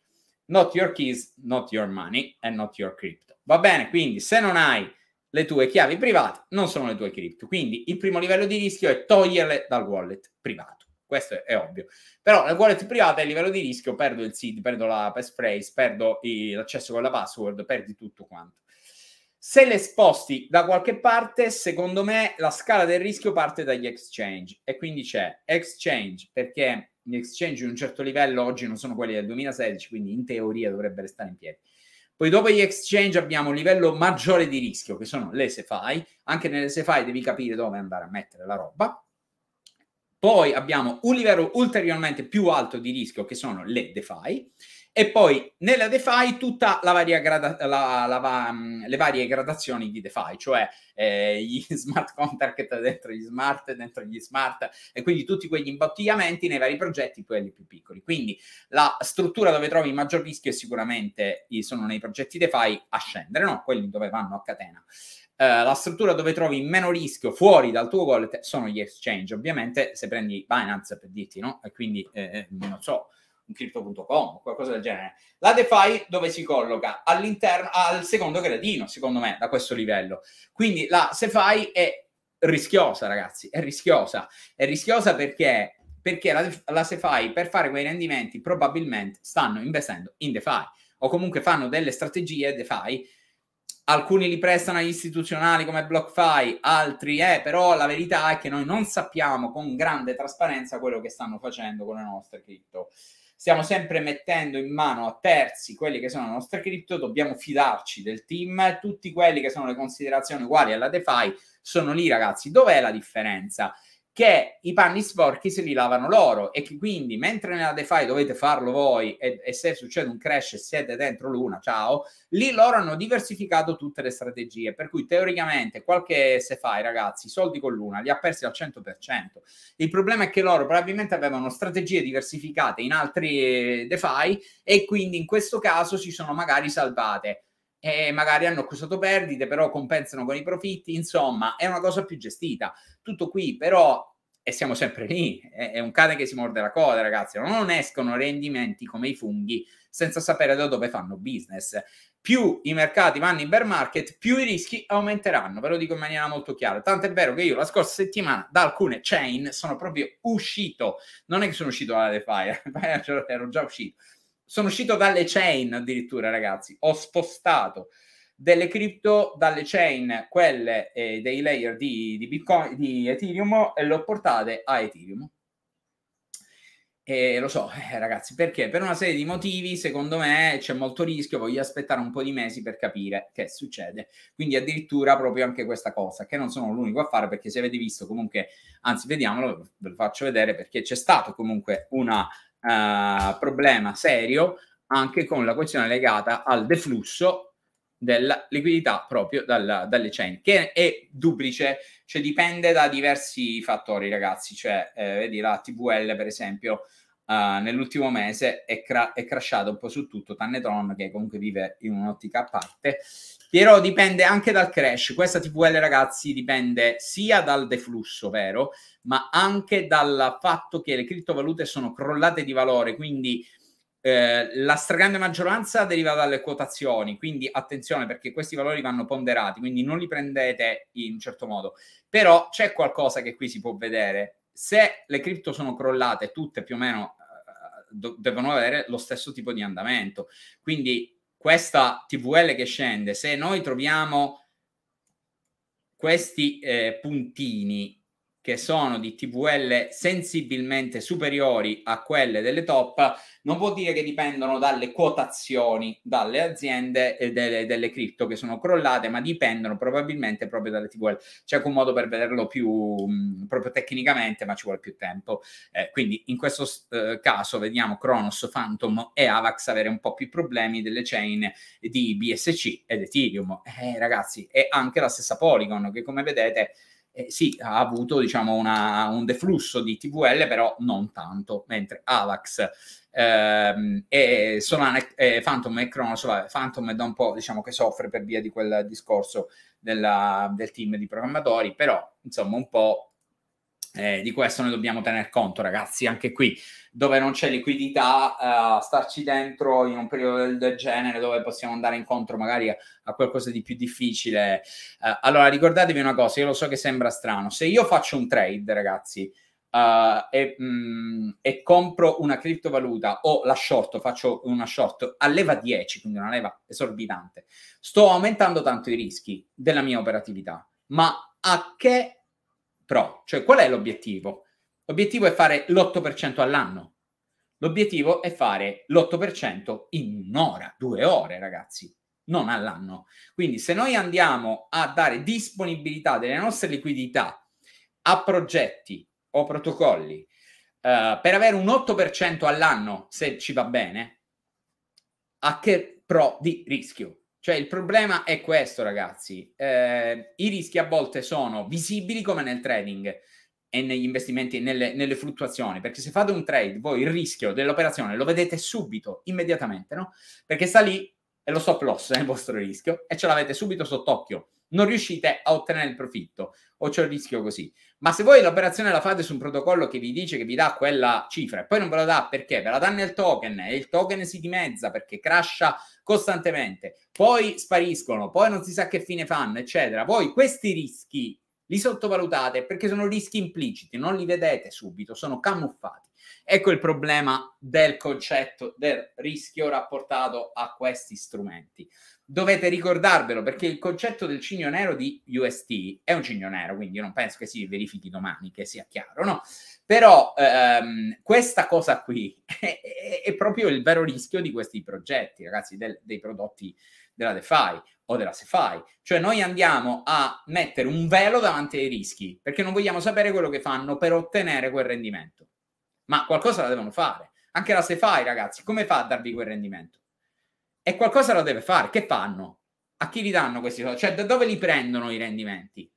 not your keys, not your money and not your crypto. Va bene, quindi se non hai le tue chiavi private, non sono le tue crypto. Quindi il primo livello di rischio è toglierle dal wallet privato. Questo è ovvio. Però la wallet privata è il livello di rischio, perdo il seed, perdo la passphrase, perdo l'accesso con la password, perdi tutto quanto. Se le sposti da qualche parte, secondo me la scala del rischio parte dagli exchange e quindi c'è exchange perché gli exchange di un certo livello oggi non sono quelli del 2016, quindi in teoria dovrebbe restare in piedi. Poi dopo gli exchange abbiamo un livello maggiore di rischio, che sono le SeFi. Anche nelle SeFi devi capire dove andare a mettere la roba. Poi abbiamo un livello ulteriormente più alto di rischio, che sono le DeFi e poi nella DeFi tutta la varia grada- la, la, la, mm, le varie gradazioni di DeFi, cioè eh, gli <laughs> smart contract dentro gli smart, dentro gli smart e quindi tutti quegli imbottigliamenti nei vari progetti, quelli più piccoli. Quindi la struttura dove trovi il maggior rischio è sicuramente sono nei progetti DeFi a scendere, no? Quelli dove vanno a catena. Uh, la struttura dove trovi meno rischio fuori dal tuo wallet sono gli exchange, ovviamente se prendi Binance per dirti, no? E quindi eh, eh non so, un crypto.com, qualcosa del genere. La DeFi dove si colloca? All'interno, al secondo gradino, secondo me, da questo livello. Quindi la SeFi è rischiosa, ragazzi, è rischiosa. È rischiosa perché, perché la, la SeFi, per fare quei rendimenti, probabilmente stanno investendo in DeFi o comunque fanno delle strategie DeFi alcuni li prestano agli istituzionali come BlockFi, altri eh, però la verità è che noi non sappiamo con grande trasparenza quello che stanno facendo con le nostre cripto stiamo sempre mettendo in mano a terzi quelli che sono le nostre cripto, dobbiamo fidarci del team, tutti quelli che sono le considerazioni uguali alla DeFi sono lì ragazzi, dov'è la differenza? che i panni sporchi se li lavano loro e che quindi mentre nella DeFi dovete farlo voi e, e se succede un crash e siete dentro l'una, ciao, lì loro hanno diversificato tutte le strategie, per cui teoricamente qualche se fai ragazzi, soldi con l'una li ha persi al 100%. Il problema è che loro probabilmente avevano strategie diversificate in altri eh, DeFi e quindi in questo caso si sono magari salvate e magari hanno accusato perdite, però compensano con i profitti, insomma, è una cosa più gestita. Tutto qui, però, e siamo sempre lì, è, un cane che si morde la coda, ragazzi, non escono rendimenti come i funghi senza sapere da dove fanno business. Più i mercati vanno in bear market, più i rischi aumenteranno, ve lo dico in maniera molto chiara. Tanto è vero che io la scorsa settimana da alcune chain sono proprio uscito, non è che sono uscito dalla DeFi, <laughs> eh, cioè, ero già uscito, sono uscito dalle chain addirittura, ragazzi. Ho spostato delle cripto dalle chain, quelle eh, dei layer di, di, Bitcoin, di Ethereum, e le ho portate a Ethereum. E lo so, eh, ragazzi, perché? Per una serie di motivi, secondo me, c'è molto rischio, voglio aspettare un po' di mesi per capire che succede. Quindi addirittura proprio anche questa cosa, che non sono l'unico a fare, perché se avete visto comunque, anzi vediamolo, ve lo faccio vedere, perché c'è stato comunque una eh, problema serio anche con la questione legata al deflusso della liquidità proprio dalla, dalle chain, che è duplice, cioè dipende da diversi fattori, ragazzi. Cioè, eh, vedi la TVL, per esempio, Uh, nell'ultimo mese è, cra- è crashato un po' su tutto, tranne Tron che comunque vive in un'ottica a parte. Però dipende anche dal crash. Questa TVL, ragazzi, dipende sia dal deflusso, vero, ma anche dal fatto che le criptovalute sono crollate di valore, quindi eh, la stragrande maggioranza deriva dalle quotazioni, quindi attenzione perché questi valori vanno ponderati, quindi non li prendete in un certo modo. Però c'è qualcosa che qui si può vedere, se le cripto sono crollate tutte più o meno do- devono avere lo stesso tipo di andamento. Quindi questa TVL che scende, se noi troviamo questi eh, puntini che sono di TVL sensibilmente superiori a quelle delle top, non vuol dire che dipendono dalle quotazioni, dalle aziende e delle, delle cripto che sono crollate, ma dipendono probabilmente proprio dalle TVL. C'è anche un modo per vederlo più mh, mm, proprio tecnicamente, ma ci vuole più tempo. Eh, quindi in questo eh, caso vediamo Kronos, Phantom e Avax avere un po' più problemi delle chain di BSC ed Ethereum. Eh, ragazzi, e anche la stessa Polygon che come vedete eh, sì, ha avuto diciamo, una, un deflusso di TVL, però non tanto, mentre Avax ehm, e Solana eh, Phantom e Cronos, vabbè, Phantom è da un po' diciamo, che soffre per via di quel discorso della, del team di programmatori, però insomma un po' Eh, di questo noi dobbiamo tener conto, ragazzi, anche qui dove non c'è liquidità, eh, starci dentro in un periodo del genere dove possiamo andare incontro magari a, a qualcosa di più difficile. Eh, allora, ricordatevi una cosa, io lo so che sembra strano, se io faccio un trade, ragazzi, eh, e, mh, mm, e, compro una criptovaluta o la short, faccio una short a leva 10, quindi una leva esorbitante, sto aumentando tanto i rischi della mia operatività, ma a che pro. Cioè, qual è l'obiettivo? L'obiettivo è fare l'8% all'anno. L'obiettivo è fare l'8% in un'ora, due ore, ragazzi, non all'anno. Quindi se noi andiamo a dare disponibilità delle nostre liquidità a progetti o protocolli eh, per avere un 8% all'anno, se ci va bene, a che pro di rischio? Cioè il problema è questo, ragazzi. Eh, I rischi a volte sono visibili come nel trading e negli investimenti, nelle, nelle, fluttuazioni, perché se fate un trade, voi il rischio dell'operazione lo vedete subito, immediatamente, no? Perché sta lì è lo stop loss è il vostro rischio e ce l'avete subito sott'occhio non riuscite a ottenere il profitto o c'è il rischio così. Ma se voi l'operazione la fate su un protocollo che vi dice che vi dà quella cifra e poi non ve la dà perché ve la dà nel token e il token si dimezza perché crasha costantemente, poi spariscono, poi non si sa che fine fanno, eccetera. Voi questi rischi li sottovalutate perché sono rischi impliciti, non li vedete subito, sono camuffati. Ecco il problema del concetto del rischio rapportato a questi strumenti dovete ricordarvelo perché il concetto del cigno nero di UST è un cigno nero, quindi io non penso che si verifichi domani, che sia chiaro, no? Però ehm, questa cosa qui <laughs> è, è, è, proprio il vero rischio di questi progetti, ragazzi, del, dei prodotti della DeFi o della SeFi. Cioè noi andiamo a mettere un velo davanti ai rischi perché non vogliamo sapere quello che fanno per ottenere quel rendimento. Ma qualcosa la devono fare. Anche la SeFi, ragazzi, come fa a darvi quel rendimento? e qualcosa lo deve fare. Che fanno? A chi li danno questi soldi? Cioè, da dove li prendono i rendimenti?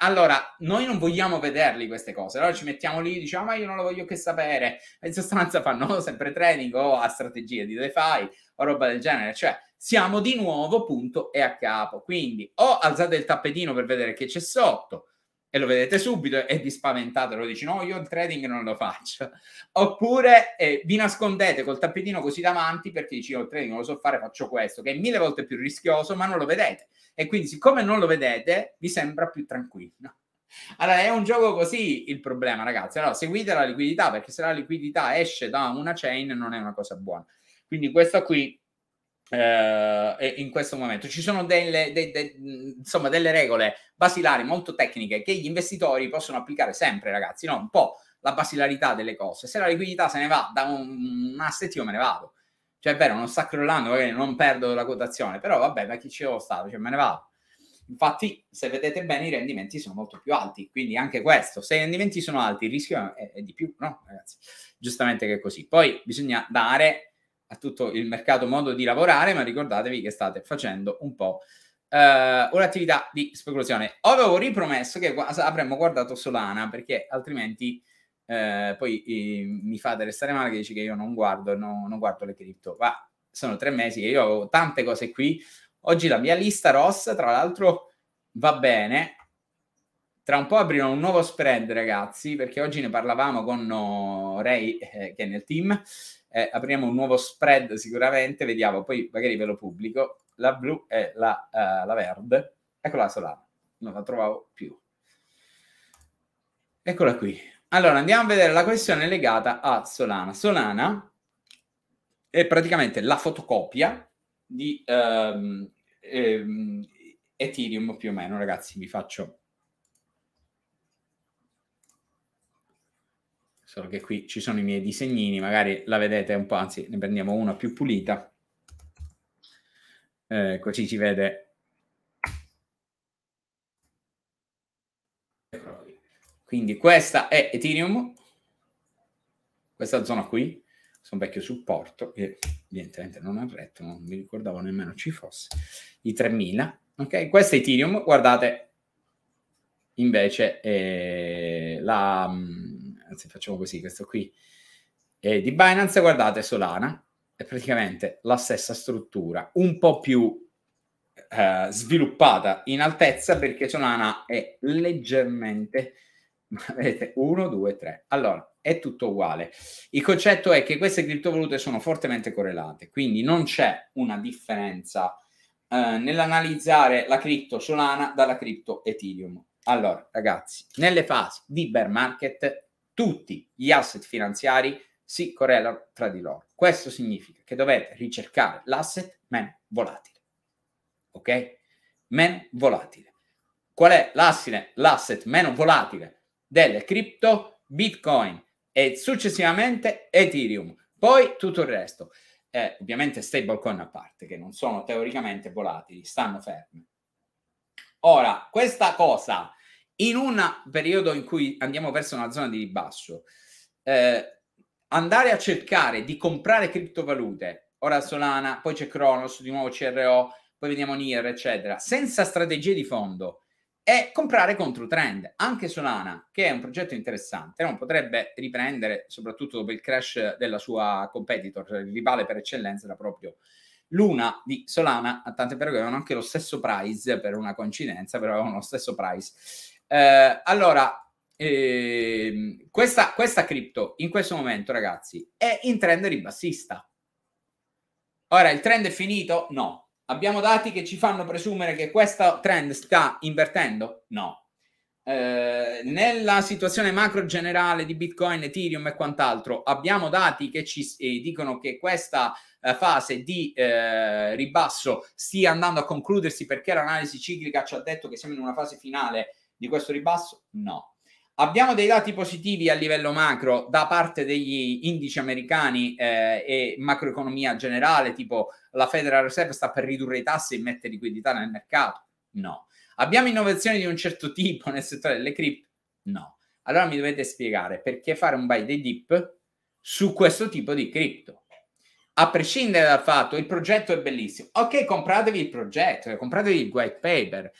allora, noi non vogliamo vederli queste cose, allora ci mettiamo lì, diciamo, ma io non lo voglio che sapere. In sostanza fanno <laughs> sempre training o a strategie di DeFi o roba del genere. Cioè, siamo di nuovo punto e a capo. Quindi o alzate il tappetino per vedere che c'è sotto, e lo vedete subito e vi spaventate, lo dici no, io il trading non lo faccio. Oppure eh, vi nascondete col tappetino così davanti perché dici io il trading non lo so fare, faccio questo, che è mille volte più rischioso, ma non lo vedete. E quindi siccome non lo vedete, vi sembra più tranquillo. Allora è un gioco così il problema, ragazzi. Allora seguite la liquidità perché se la liquidità esce da una chain non è una cosa buona. Quindi questo qui eh, in questo momento ci sono delle, de, de, insomma, delle regole basilari molto tecniche che gli investitori possono applicare sempre, ragazzi, no? un po' la basilarità delle cose. Se la liquidità se ne va da un, un asset, io me ne vado. Cioè, è vero, non sta crollando, magari non perdo la quotazione, però vabbè, da chi ci devo stato, Cioè, me ne vado. Infatti, se vedete bene, i rendimenti sono molto più alti. Quindi anche questo, se i rendimenti sono alti, il rischio è, è di più, no, ragazzi? Giustamente che è così. Poi bisogna dare a tutto il mercato modo di lavorare, ma ricordatevi che state facendo un po' eh, un'attività di speculazione. Avevo ripromesso che avremmo guardato Solana perché altrimenti eh, poi eh, mi fate restare male che dici che io non guardo, no, non guardo le cripto. ma sono tre mesi che io avevo tante cose qui. Oggi la mia lista rossa, tra l'altro, va bene. Tra un po' aprirò un nuovo spread, ragazzi, perché oggi ne parlavamo con no, eh, Ray, eh, che è nel team, eh, apriamo un nuovo spread sicuramente, vediamo, poi magari ve lo pubblico, la blu e la, uh, la verde, eccola la Solana, non la trovavo più. Eccola qui. Allora, andiamo a vedere la questione legata a Solana. Solana è praticamente la fotocopia di um, um, Ethereum più o meno, ragazzi, mi faccio solo che qui ci sono i miei disegnini, magari la vedete un po', anzi ne prendiamo una più pulita, eh, così si vede. Quindi questa è Ethereum, questa zona qui, sono vecchio supporto che evidentemente non ha retto, non mi ricordavo nemmeno ci fosse, i 3000, ok? Questa è Ethereum, guardate invece eh, la mm, anzi facciamo così, questo qui eh, di Binance, guardate Solana, è praticamente la stessa struttura, un po' più eh, sviluppata in altezza perché Solana è leggermente, <laughs> vedete, 1, 2, 3. Allora, è tutto uguale. Il concetto è che queste criptovalute sono fortemente correlate, quindi non c'è una differenza eh, nell'analizzare la cripto Solana dalla cripto Ethereum. Allora, ragazzi, nelle fasi di bear market tutti gli asset finanziari si correlano tra di loro. Questo significa che dovete ricercare l'asset meno volatile. Ok? Meno volatile. Qual è l'assine, l'asset meno volatile delle cripto? Bitcoin e successivamente Ethereum. Poi tutto il resto. Eh, ovviamente stablecoin a parte, che non sono teoricamente volatili, stanno ferme. Ora, questa cosa in un periodo in cui andiamo verso una zona di ribasso, eh, andare a cercare di comprare criptovalute, ora Solana, poi c'è Kronos, di nuovo CRO, poi vediamo NIR, eccetera, senza strategie di fondo, è comprare contro trend. Anche Solana, che è un progetto interessante, non potrebbe riprendere, soprattutto dopo il crash della sua competitor, il rivale per eccellenza era proprio Luna di Solana, tant'è vero che avevano anche lo stesso price, per una coincidenza, però avevano lo stesso price. Eh, allora, eh, questa, questa cripto in questo momento, ragazzi, è in trend ribassista. Ora, il trend è finito? No. Abbiamo dati che ci fanno presumere che questo trend sta invertendo? No. Eh, nella situazione macro generale di Bitcoin, Ethereum e quant'altro, abbiamo dati che ci eh, dicono che questa eh, fase di eh, ribasso stia andando a concludersi perché l'analisi ciclica ci ha detto che siamo in una fase finale di questo ribasso? No. Abbiamo dei dati positivi a livello macro da parte degli indici americani eh, e macroeconomia generale, tipo la Federal Reserve sta per ridurre i tassi e mettere liquidità nel mercato? No. Abbiamo innovazioni di un certo <laughs> tipo nel settore delle cripto? No. Allora mi dovete spiegare perché fare un buy dei dip su questo tipo di cripto. A prescindere dal fatto, il progetto è bellissimo. Ok, compratevi il progetto, compratevi il white paper,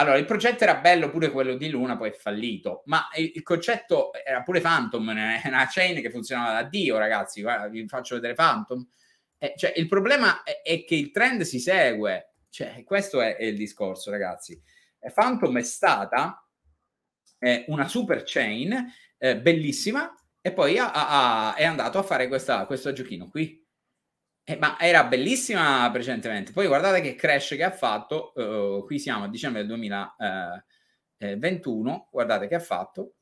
allora, il progetto era bello pure quello di Luna, poi è fallito, ma il concetto era pure Phantom, una chain che funzionava da Dio, ragazzi, guarda, vi faccio vedere Phantom. Eh, cioè, il problema è, è, che il trend si segue, cioè, questo è, è, il discorso, ragazzi. Eh, Phantom è stata eh, una super chain eh, bellissima e poi ha, ha, è andato a fare questa, questo giochino qui. Eh, ma era bellissima precedentemente. Poi guardate che crash che ha fatto. Uh, qui siamo a dicembre 2021. Guardate che ha fatto.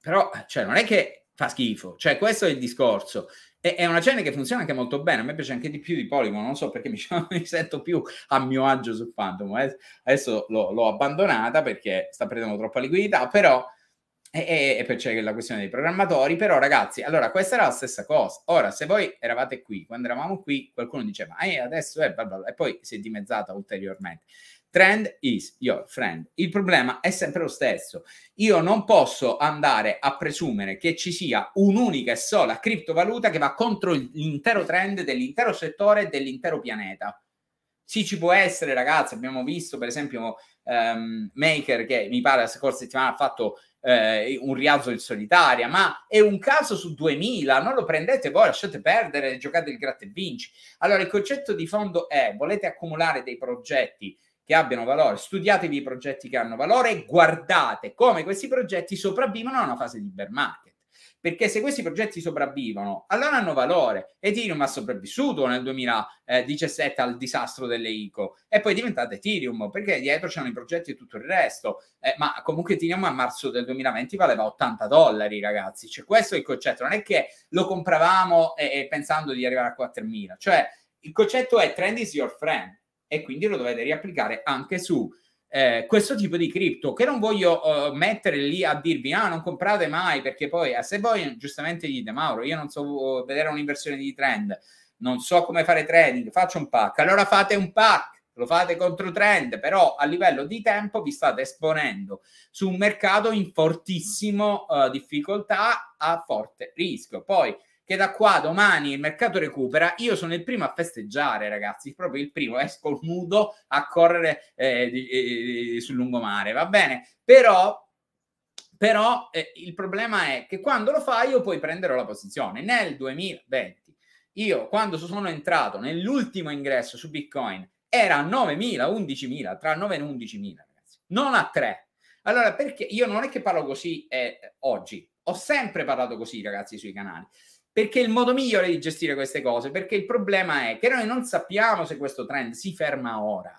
Però cioè, non è che fa schifo. Cioè, questo è il discorso. E, è una chain che funziona anche molto bene. A me piace anche di più di Polygon. Non so perché mi, <laughs> mi sento più a mio agio su Phantom. Adesso l'ho, l'ho abbandonata perché sta perdendo troppa liquidità. Però e, e, poi c'è la questione dei programmatori, però ragazzi, allora questa era la stessa cosa. Ora, se voi eravate qui, quando eravamo qui, qualcuno diceva, eh, adesso è eh, bla bla bla, e poi si è dimezzata ulteriormente. Trend is your friend. Il problema è sempre lo stesso. Io non posso andare a presumere che ci sia un'unica e sola criptovaluta che va contro l'intero trend dell'intero settore e dell'intero pianeta. Sì, ci può essere, ragazzi. Abbiamo visto, per esempio, um, Maker che mi pare la scorsa settimana ha fatto eh, un rialzo in solitaria, ma è un caso su 2000, non lo prendete voi, lasciate perdere, giocate il gratta e vinci. Allora il concetto di fondo è, volete accumulare dei progetti che abbiano valore, studiatevi i progetti che hanno valore e guardate come questi progetti sopravvivono a una fase di bear perché se questi progetti sopravvivono, allora hanno valore. Ethereum ha sopravvissuto nel 2017 al disastro delle ICO e poi è diventata Ethereum, perché dietro c'erano i progetti e tutto il resto. Eh, ma comunque Ethereum a marzo del 2020 valeva 80 dollari, ragazzi. Cioè, questo è il concetto. Non è che lo compravamo e, e pensando di arrivare a 4.000. Cioè, il concetto è trend is your friend e quindi lo dovete riapplicare anche su eh, questo tipo di cripto che non voglio eh, mettere lì a dirvi ah non comprate mai perché poi eh, se voi giustamente dite Mauro io non so uh, vedere un'inversione di trend non so come fare trading faccio un pack allora fate un pack lo fate contro trend però a livello di tempo vi state esponendo su un mercato in fortissimo eh, difficoltà a forte rischio poi che da qua domani il mercato recupera, io sono il primo a festeggiare, ragazzi, proprio il primo, esco nudo a correre eh, eh, eh sul lungomare, va bene? Però però eh, il problema è che quando lo fai io poi prenderò la posizione. Nel 2020 io quando sono entrato nell'ultimo ingresso su Bitcoin era a 9.000, 11.000, tra 9 e 11.000, ragazzi. Non a 3. Allora perché io non è che parlo così eh, oggi, ho sempre parlato così, ragazzi, sui canali perché il modo migliore di gestire queste cose, perché il problema è che noi non sappiamo se questo trend si ferma ora.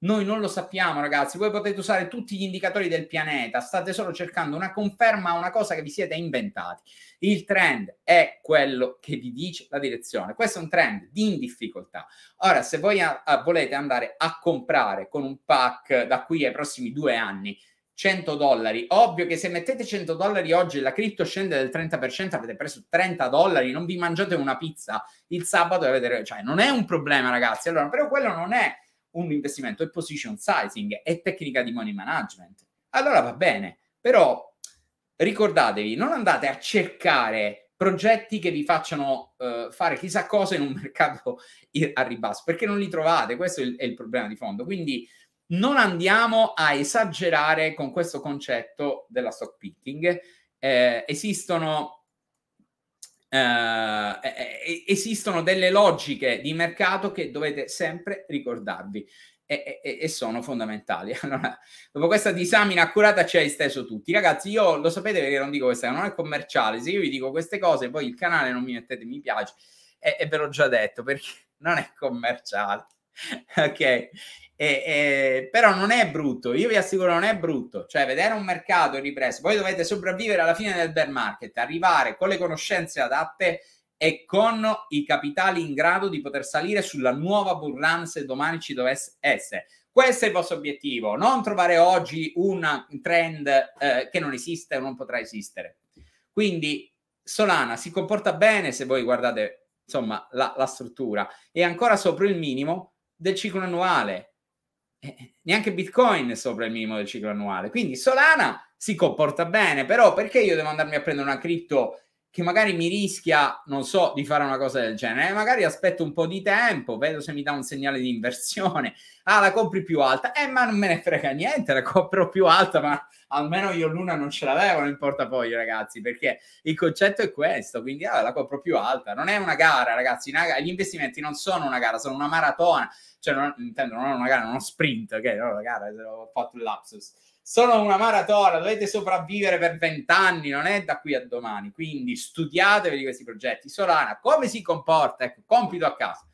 Noi non lo sappiamo, ragazzi. Voi potete usare tutti gli indicatori del pianeta, state solo cercando una conferma a una cosa che vi siete inventati. Il trend è quello che vi dice la direzione. Questo è un trend di in difficoltà. Ora, se voi a- volete andare a comprare con un pack da qui ai prossimi due anni 100 dollari. Ovvio che se mettete 100 dollari oggi e la cripto scende del 30%, avete preso 30 dollari, non vi mangiate una pizza il sabato e avete... Cioè, non è un problema, ragazzi. Allora, però quello non è un investimento, è position sizing, è tecnica di money management. Allora va bene, però ricordatevi, non andate a cercare progetti che vi facciano uh, fare chissà cosa in un <laughs> mercato a ribasso, perché non li trovate, questo è il, è il problema di fondo. Quindi non andiamo a esagerare con questo concetto della stock picking. Eh, esistono, eh, eh, eh esistono, delle logiche di mercato che dovete sempre ricordarvi e, e, e sono fondamentali. <laughs> Allora, dopo questa disamina accurata ci hai steso tutti. Ragazzi, io lo sapete perché non dico questa, non è commerciale. Se io vi dico queste cose, poi il canale non mi mettete mi piace e, e ve l'ho già detto perché non è commerciale. <laughs> ok? E, e, però non è brutto, io vi assicuro non è brutto, cioè vedere un mercato in voi dovete sopravvivere alla fine del bear market, arrivare con le conoscenze adatte e con i capitali in grado di poter salire sulla nuova bull run se domani ci dovesse essere. Questo è il vostro obiettivo, non trovare oggi un trend eh, che non esiste o non potrà esistere. Quindi Solana si comporta bene se voi guardate insomma la, la struttura, è ancora sopra il minimo, del ciclo annuale. Eh, eh, neanche Bitcoin è sopra il minimo del ciclo annuale. Quindi Solana si comporta bene, però perché io devo andarmi a prendere una cripto che magari mi rischia, non so, di fare una cosa del genere, eh, magari aspetto un po' di tempo, vedo se mi dà un segnale di inversione, <laughs> ah la compri più alta, eh ma non me ne frega niente, la compro più alta, ma almeno io l'una non ce l'avevo nel portafoglio ragazzi, perché il concetto è questo, quindi ah, la compro più alta, non è una gara ragazzi, una, gli investimenti non sono una gara, sono una maratona, cioè non, intendo non è una gara, è uno sprint, ok, no, la gara, ho fatto il lapsus sono una maratona, dovete sopravvivere per vent'anni, non è da qui a domani. Quindi studiatevi questi progetti. Solana, come si comporta? Ecco, compito a casa.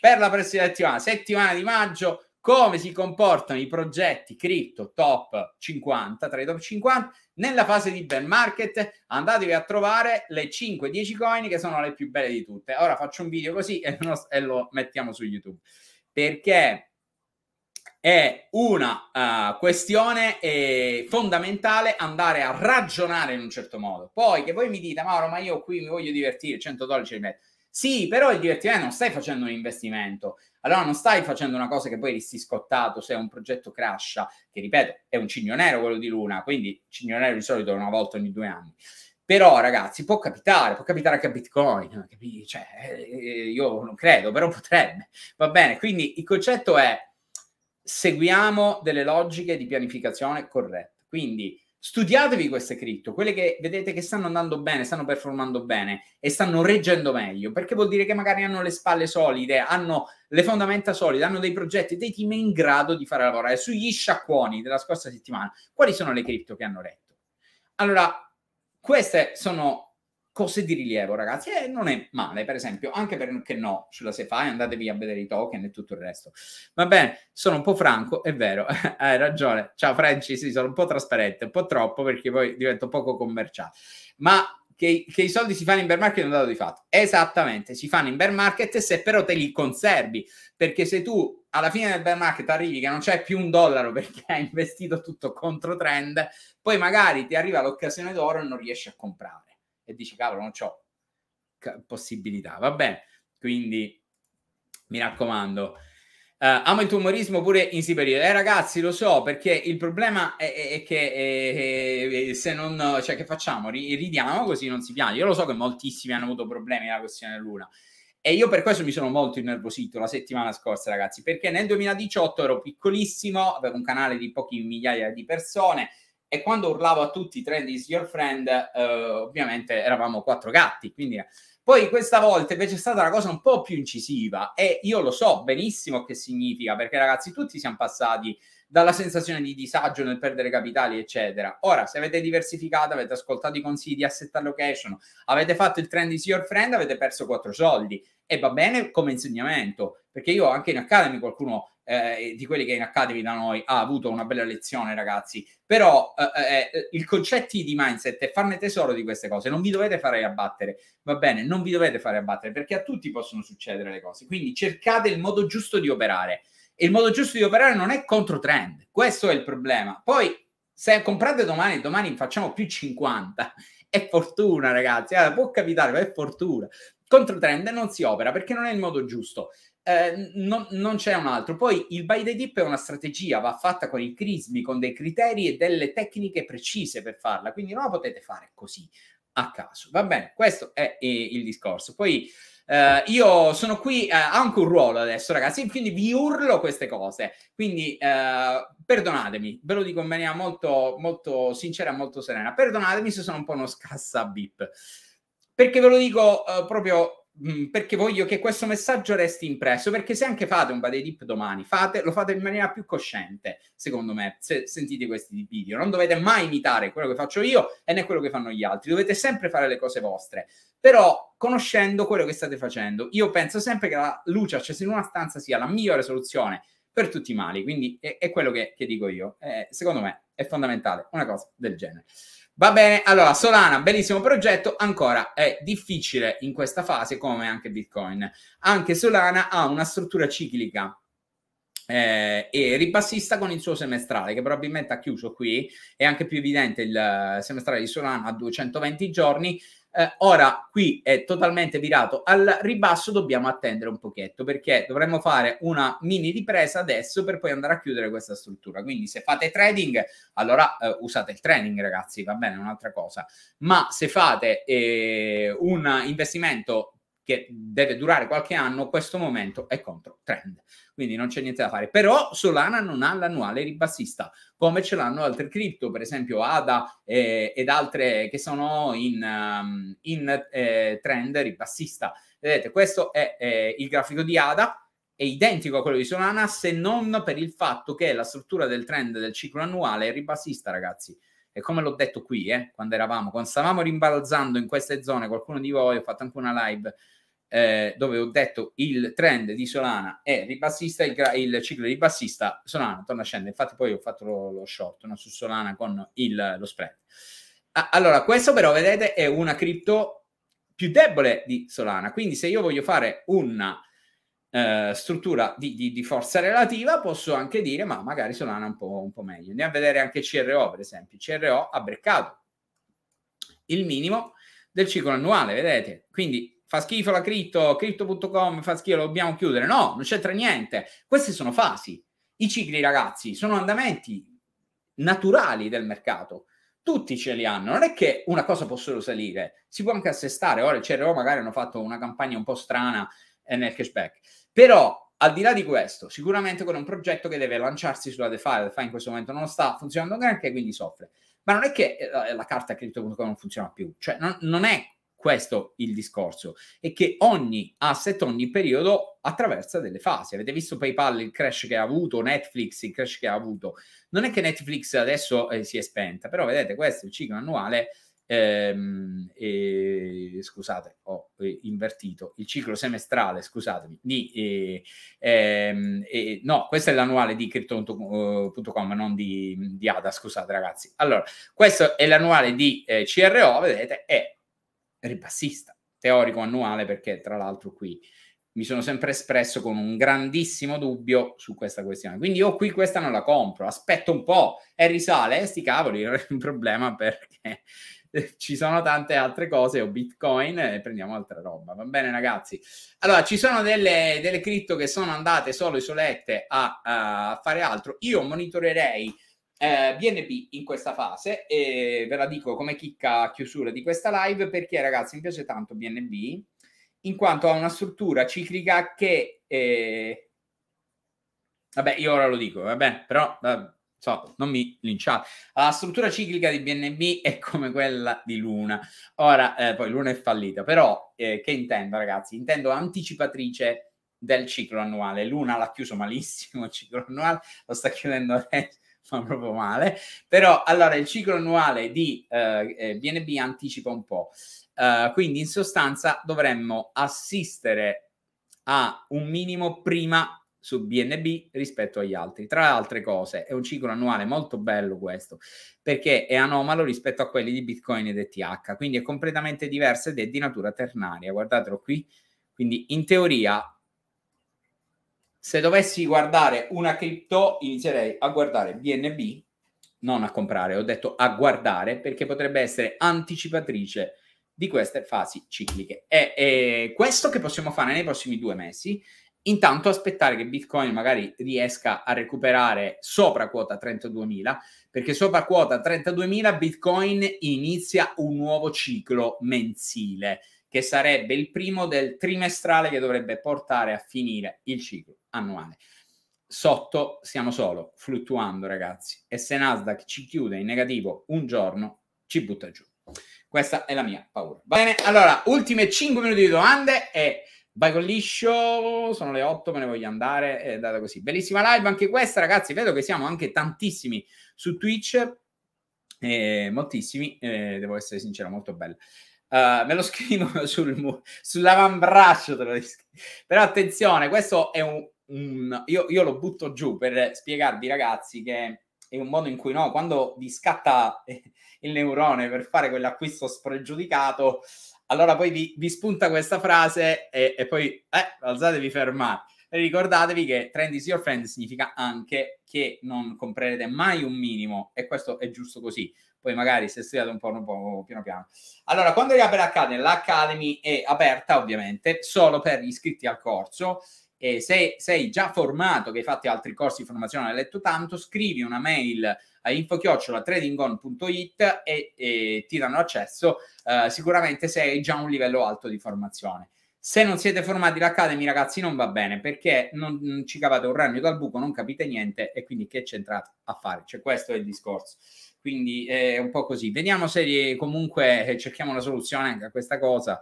Per la prossima settimana, settimana di maggio, come si comportano i progetti cripto top 50, tra i top 50, nella fase di bear market andatevi a trovare le 5-10 coin che sono le più belle di tutte. Ora faccio un video così e lo mettiamo su YouTube. Perché è una uh, questione eh, fondamentale andare a ragionare in un certo modo. Poi che voi mi dite, Mauro, ma io qui mi voglio divertire, 100 dollari ci rimetto. Sì, però il divertimento non stai facendo un investimento, allora non stai facendo una cosa che poi resti scottato se un progetto crasha, che ripeto è un cigno nero quello di Luna, quindi cigno nero di solito una volta ogni due anni. Però ragazzi, può capitare, può capitare anche a Bitcoin, cioè, eh, io non credo, però potrebbe. Va bene, quindi il concetto è seguiamo delle logiche di pianificazione corrette. Quindi studiatevi queste cripto, quelle che vedete che stanno andando bene, stanno performando bene e stanno reggendo meglio, perché vuol dire che magari hanno le spalle solide, hanno le fondamenta solide, hanno dei progetti, dei team in grado di fare lavorare. Eh, sugli sciacquoni della scorsa settimana, quali sono le cripto che hanno retto? Allora, queste sono cose di rilievo, ragazzi, e non è male, per esempio, anche perché no, sulla SeFi andatevi a vedere i token e tutto il resto. Va bene, sono un po' franco, è vero, <laughs> hai ragione. Ciao Franci, sì, sono un po' trasparente, un po' troppo perché poi divento poco commerciale. Ma che, che, i soldi si fanno in bear market è un dato di fatto. Esattamente, si fanno in bear market se però te li conservi, perché se tu alla fine del bear market arrivi che non c'è più un dollaro perché hai investito tutto contro trend, poi magari ti arriva l'occasione d'oro e non riesci a comprare e dici cavolo non ho possibilità, va bene? Quindi mi raccomando. Uh, amo il tumorismo pure in Siberia. Eh ragazzi, lo so, perché il problema è, è, è che è, se non... Cioè, che facciamo? Ridiamo così non si piange. Io lo so che moltissimi hanno avuto problemi nella questione dell'una. E io per questo mi sono molto innervosito la settimana scorsa, ragazzi, perché nel 2018 ero piccolissimo, avevo un canale di pochi migliaia di persone, e quando urlavo a tutti trend is your friend, eh, ovviamente eravamo quattro gatti, quindi eh. poi questa volta invece è stata una cosa un po' più incisiva e io lo so benissimo che significa, perché ragazzi tutti siamo passati dalla sensazione di disagio nel perdere capitali, eccetera. Ora, se avete diversificato, avete ascoltato i consigli di asset allocation, avete fatto il trend is your friend, avete perso quattro soldi e va bene come insegnamento, perché io anche in Academy qualcuno eh, di quelli che in Academy da noi ha avuto una bella lezione, ragazzi. Però eh, eh, eh, eh il concetto di mindset è farne tesoro di queste cose. Non vi dovete fare abbattere, va bene? Non vi dovete fare abbattere perché a tutti possono succedere le cose. Quindi cercate il modo giusto di operare. E il modo giusto di operare non è contro trend. Questo è il problema. Poi, se comprate domani, domani facciamo più 50. È fortuna, ragazzi. Allora, ah, può capitare, ma è fortuna. Contro trend non si opera perché non è il modo giusto eh, non, non, c'è un altro. Poi il buy the dip è una strategia, va fatta con i crismi, con dei criteri e delle tecniche precise per farla, quindi non la potete fare così a caso. Va bene, questo è eh, il discorso. Poi eh, io sono qui, eh, anche un ruolo adesso ragazzi, quindi vi urlo queste cose, quindi eh, perdonatemi, ve lo dico in maniera molto, molto sincera, molto serena, perdonatemi se sono un po' uno scassabip. Perché ve lo dico eh, proprio perché voglio che questo messaggio resti impresso, perché se anche fate un body dip domani, fate, lo fate in maniera più cosciente, secondo me, se sentite questi video. Non dovete mai imitare quello che faccio io e né quello che fanno gli altri, dovete sempre fare le cose vostre, però conoscendo quello che state facendo. Io penso sempre che la luce accesa in una stanza sia la migliore soluzione per tutti i mali, quindi è, è quello che, che dico io. Eh, secondo me è fondamentale una cosa del genere. Va bene, allora Solana, bellissimo progetto, ancora è difficile in questa fase come anche Bitcoin. Anche Solana ha una struttura ciclica eh, e ribassista con il suo semestrale che probabilmente ha chiuso qui, è anche più evidente il semestrale di Solana a 220 giorni, eh, ora qui è totalmente virato al ribasso, dobbiamo attendere un pochetto perché dovremmo fare una mini ripresa adesso per poi andare a chiudere questa struttura. Quindi se fate trading, allora eh, usate il trading ragazzi, va bene, è un'altra cosa. Ma se fate eh, un investimento che deve durare qualche anno, questo momento è contro trend. Quindi non c'è niente da fare. Però Solana non ha l'annuale ribassista, come ce l'hanno altre cripto, per esempio ADA eh, ed altre che sono in, um, in eh, trend ribassista. Vedete, questo è eh, il grafico di ADA, è identico a quello di Solana, se non per il fatto che la struttura del trend del ciclo annuale è ribassista, ragazzi. E come l'ho detto qui, eh, quando eravamo, quando stavamo rimbalzando in queste zone, qualcuno di voi, ha fatto anche una live eh, dove ho detto il trend di Solana è ribassista, il, gra- il ciclo ribassista, Solana torna a scendere, infatti poi ho fatto lo, lo short no? su Solana con il, lo spread. Ah, allora, questo però, vedete, è una cripto più debole di Solana, quindi se io voglio fare una eh, struttura di, di, di, forza relativa, posso anche dire, ma magari Solana è un po', un po' meglio. Andiamo a vedere anche CRO, per esempio. CRO ha breccato il minimo del ciclo annuale, vedete? Quindi fa schifo la cripto, crypto.com fa schifo, lo dobbiamo chiudere. No, non c'entra niente. Queste sono fasi. I cicli, ragazzi, sono andamenti naturali del mercato. Tutti ce li hanno, non è che una cosa può solo salire, si può anche assestare. Ora il CRO magari hanno fatto una campagna un po' strana eh, nel cashback, però al di là di questo, sicuramente con un progetto che deve lanciarsi sulla DeFi, la DeFi in questo momento non sta funzionando granché, quindi soffre. Ma non è che la, eh, la carta crypto.com non funziona più, cioè non, non è questo il discorso è che ogni asset, ogni periodo attraversa delle fasi. Avete visto PayPal il crash che ha avuto, Netflix il crash che ha avuto. Non è che Netflix adesso eh, si è spenta, però vedete questo è il ciclo annuale. Ehm, eh, scusate, ho eh, invertito il ciclo semestrale. Scusatemi, di, eh, ehm, no, questo è l'annuale di crypto.com, eh, non di, di, ADA. Scusate, ragazzi. Allora, questo è l'annuale di eh, CRO. Vedete, è ribassista teorico annuale perché tra l'altro qui mi sono sempre espresso con un grandissimo dubbio su questa questione. Quindi io qui questa non la compro, aspetto un po' e risale, e eh, sti cavoli, <laughs> non è un problema perché <laughs> ci sono tante altre cose, o Bitcoin e prendiamo altra roba. Va bene ragazzi? Allora, ci sono delle, delle cripto che sono andate solo isolette a, a fare altro. Io monitorerei eh, BNB in questa fase e ve la dico come chicca a chiusura di questa live perché ragazzi mi piace tanto BNB in quanto ha una struttura ciclica che eh... vabbè io ora lo dico vabbè però vabbè, so, non mi linciate la struttura ciclica di BNB è come quella di Luna ora eh, poi Luna è fallita però eh, che intendo ragazzi intendo anticipatrice del ciclo annuale Luna l'ha chiuso malissimo il ciclo annuale lo sta chiudendo adesso <laughs> fa proprio male, però allora il ciclo annuale di eh, eh BNB anticipa un po', uh, quindi in sostanza dovremmo assistere a un minimo prima su BNB rispetto agli altri. Tra le altre cose, è un ciclo annuale molto bello questo, perché è anomalo rispetto a quelli di Bitcoin ed ETH, quindi è completamente diverso ed è di natura ternaria. Guardatelo qui. Quindi in teoria se dovessi guardare una cripto, inizierei a guardare BNB, non a comprare, ho detto a guardare perché potrebbe essere anticipatrice di queste fasi cicliche. E è questo che possiamo fare nei prossimi due mesi. Intanto aspettare che Bitcoin magari riesca a recuperare sopra quota 32.000, perché sopra quota 32.000 Bitcoin inizia un nuovo ciclo mensile, che sarebbe il primo del trimestrale che dovrebbe portare a finire il ciclo annuale. Sotto siamo solo fluttuando, ragazzi. E se Nasdaq ci chiude in negativo un giorno, ci butta giù. Questa è la mia paura. Va bene, allora, ultime 5 minuti di domande e vai con liscio, sono le 8, me ne voglio andare, è andata così. Bellissima live anche questa, ragazzi, vedo che siamo anche tantissimi su Twitch, eh, moltissimi, eh, devo essere sincero, molto bella. Uh, me lo <laughs> scrivo sul mu- sull'avambraccio, te lo però attenzione, questo è un, un... Io, io lo butto giù per spiegarvi, ragazzi, che è un modo in cui no, quando vi scatta <laughs> il neurone per fare quell'acquisto spregiudicato, allora poi vi, vi spunta questa frase e, e poi eh, alzatevi fermati. Ricordatevi che trend is your friend significa anche che non comprerete mai un minimo e questo è giusto così. Poi magari se studiate un po', un po' piano piano. Allora, quando riapre l'Academy, l'Academy è aperta ovviamente solo per gli iscritti al corso eh, se sei già formato, che hai fatto altri corsi di formazione, hai letto tanto, scrivi una mail a infochiocciolaTradingon.it e, e ti danno accesso eh, sicuramente sei già a un livello alto di formazione. Se non siete formati l'Academy, ragazzi, non va bene perché non, non, ci cavate un ragno dal buco, non capite niente e quindi che c'entrate a fare? Cioè, questo è il discorso. Quindi è eh, un po' così. Vediamo se eh, comunque eh, cerchiamo una soluzione anche a questa cosa.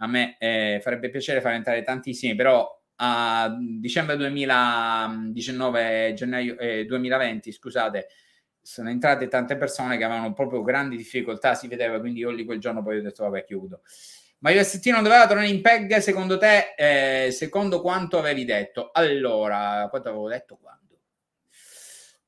A me eh, farebbe piacere far entrare tantissimi, però a dicembre 2019, gennaio eh, 2020, scusate, sono entrate tante persone che avevano proprio grandi difficoltà, si vedeva, quindi io lì quel giorno poi ho detto vabbè chiudo. Ma io UST non doveva tornare in PEG secondo te, eh, secondo quanto avevi detto? Allora, quanto avevo detto quando?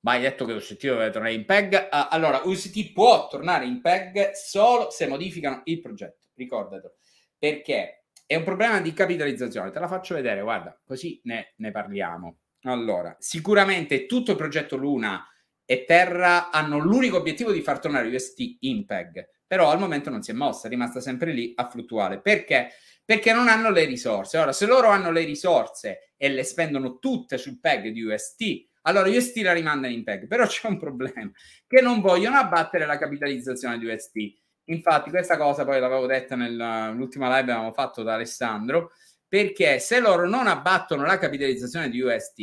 Ma hai detto che UST doveva tornare in PEG? Ah, allora, UST può tornare in PEG solo se modificano il progetto, ricordatelo. Perché? È un problema di capitalizzazione, te la faccio vedere, guarda, così ne, ne parliamo. Allora, sicuramente tutto il progetto Luna e Terra hanno l'unico obiettivo di far tornare UST in PEG, però al momento non si è mossa, è rimasta sempre lì a fluttuare. Perché? Perché non hanno le risorse. Ora, se loro hanno le risorse e le spendono tutte sul PEG di UST, allora UST la rimandano in PEG, però c'è un problema, che non vogliono abbattere la capitalizzazione di UST. Infatti, questa cosa poi l'avevo detta nell'ultima live che avevamo fatto da Alessandro, perché se loro non abbattono la capitalizzazione di UST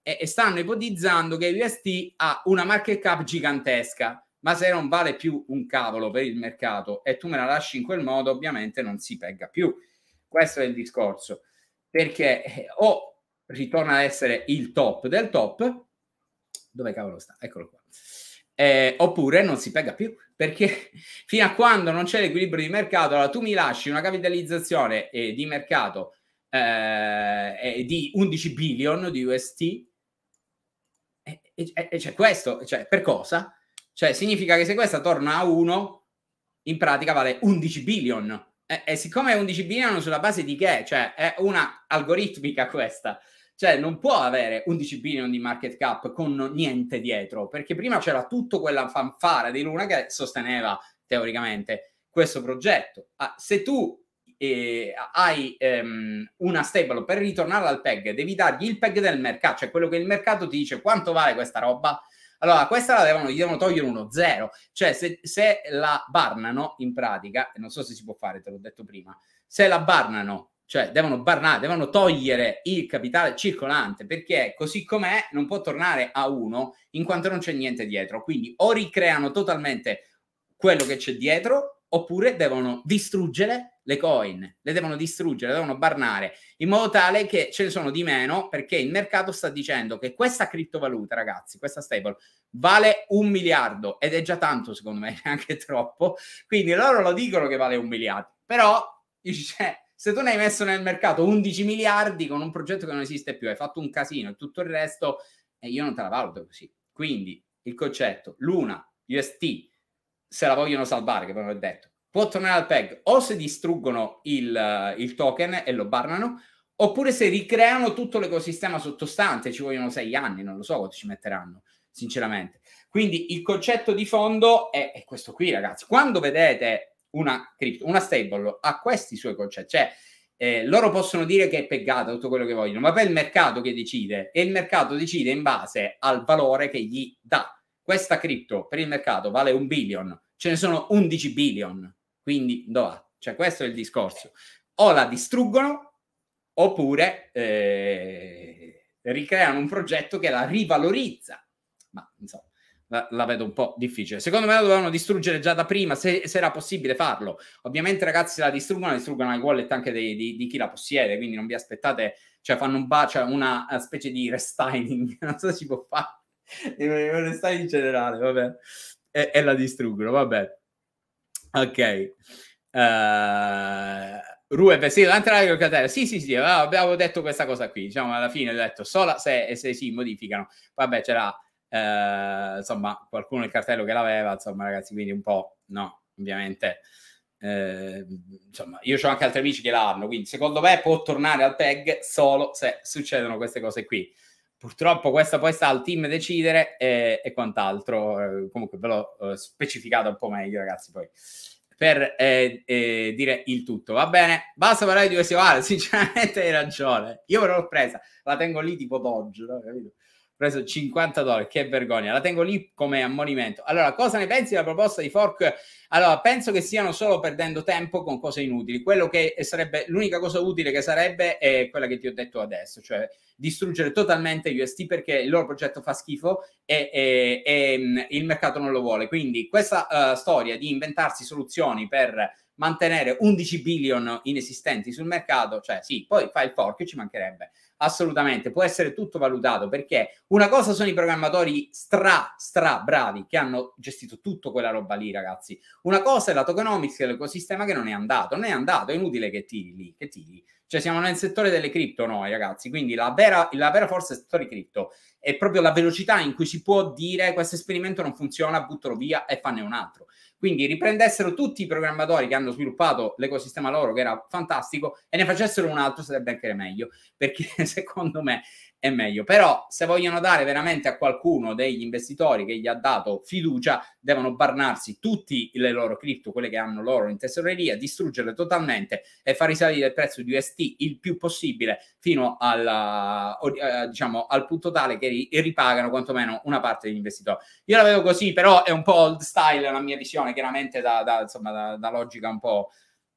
e, e stanno ipotizzando che UST ha una market cap gigantesca, ma se non vale più un cavolo per il mercato e tu me la lasci in quel modo, ovviamente non si pega più. Questo è il discorso, perché eh, o ritorna ad essere il top del top, dove cavolo sta? Eccolo qua eh, oppure non si pega più perché <laughs> fino a quando non c'è l'equilibrio di mercato, allora tu mi lasci una capitalizzazione eh, di mercato eh, eh di 11 billion di UST eh, e, e, e c'è questo, cioè per cosa? Cioè significa che se questa torna a 1, in pratica vale 11 billion. E, eh, e siccome è 11 billion sulla base di che? Cioè è una algoritmica questa. Cioè, non può avere 11 billion di market cap con niente dietro, perché prima c'era tutta quella fanfara di Luna che sosteneva teoricamente questo progetto. Ah, se tu eh, hai ehm, una stable per ritornare al PEG, devi dargli il PEG del mercato, cioè quello che il mercato ti dice quanto vale questa roba. Allora, questa la devono, gli devono togliere uno zero. Cioè, se, se la barnano in pratica, e non so se si può fare, te l'ho detto prima, se la barnano cioè devono barnare, devono togliere il capitale circolante perché così com'è non può tornare a uno in quanto non c'è niente dietro. Quindi o ricreano totalmente quello che c'è dietro oppure devono distruggere le coin, le devono distruggere, le devono barnare in modo tale che ce ne sono di meno perché il mercato sta dicendo che questa criptovaluta, ragazzi, questa stable vale un miliardo ed è già tanto secondo me, <laughs> anche troppo. Quindi loro lo dicono che vale un miliardo, però dice se tu ne hai messo nel mercato 11 miliardi con un progetto che non esiste più, hai fatto un casino e tutto il resto, e eh, io non te la valuto così. Quindi il concetto, Luna, UST, se la vogliono salvare, che ve ho detto, può tornare al PEG o se distruggono il, eh, il token e lo barnano, oppure se ricreano tutto l'ecosistema sottostante, ci vogliono sei anni, non lo so quanto ci metteranno, sinceramente. Quindi il concetto di fondo è, è questo qui, ragazzi. Quando vedete una cripto, una stable ha questi suoi concetti. Cioè, eh, loro possono dire che è peggata tutto quello che vogliono, ma poi è il mercato che decide e il mercato decide in base al valore che gli dà. Questa cripto per il mercato vale un billion, ce ne sono 11 billion, quindi dove Cioè, questo è il discorso. O la distruggono oppure eh, ricreano un progetto che la rivalorizza. Ma insomma, la, la, vedo un po' difficile. Secondo me la dovevano distruggere già da prima, se, se era possibile farlo. Ovviamente, ragazzi, se la distruggono, distruggono al wallet anche dei, di, di, chi la possiede, quindi non vi aspettate, cioè fanno un bacio, una eh, specie di restyling, <laughs> non so se si può fare, un restyling generale, vabbè, e, e, la distruggono, vabbè. Ok. Uh... Eh, Ruev, sì, durante catena. Sì, sì, sì, avevamo ah, detto questa cosa qui. Diciamo, alla fine ho detto solo se, se si modificano. Vabbè, c'era eh, insomma qualcuno il cartello che l'aveva, insomma ragazzi, quindi un po' no, ovviamente. Eh, insomma, io ho anche altri amici che l'hanno, quindi secondo me può tornare al tag solo se succedono queste cose qui. Purtroppo questo poi sta al team decidere e, eh, e quant'altro, eh, comunque ve l'ho eh, specificato un po' meglio ragazzi poi per eh, dire il tutto, va bene? Basta parlare di questo, vale, sinceramente hai ragione, io ve l'ho presa, la tengo lì tipo Doggio, no? capito? preso 50 dollari, che vergogna, la tengo lì come ammonimento. Allora, cosa ne pensi della proposta di Fork? Allora, penso che stiano solo perdendo tempo con cose inutili. Quello che sarebbe l'unica cosa utile che sarebbe è quella che ti ho detto adesso, cioè distruggere totalmente UST perché il loro progetto fa schifo e, e, e mm, il mercato non lo vuole. Quindi questa uh, storia di inventarsi soluzioni per mantenere 11 billion inesistenti sul mercato, cioè sì, poi fai il fork, ci mancherebbe assolutamente, può essere tutto valutato perché una cosa sono i programmatori stra, stra bravi che hanno gestito tutto quella roba lì, ragazzi. Una cosa è la tokenomics, l'ecosistema che non è andato, non è andato, è inutile che tiri lì, che tiri cioè siamo nel settore delle cripto noi, ragazzi. Quindi la vera, la vera forza del settore cripto è proprio la velocità in cui si può dire questo esperimento non funziona, buttalo via e fanne un altro. Quindi riprendessero tutti i programmatori che hanno sviluppato l'ecosistema loro, che era fantastico, e ne facessero un altro, sarebbe anche meglio. Perché <laughs> secondo me è meglio. Però se vogliono dare veramente a qualcuno degli investitori che gli ha dato fiducia, devono barnarsi tutte le loro cripto, quelle che hanno loro in tesoreria, distruggerle totalmente e far risalire il prezzo di UST il più possibile fino alla, eh, eh, diciamo, al punto tale che ripagano quantomeno una parte degli investitori. Io la vedo così, però è un po' old style la mia visione, chiaramente da, da, insomma, da, da logica un po'...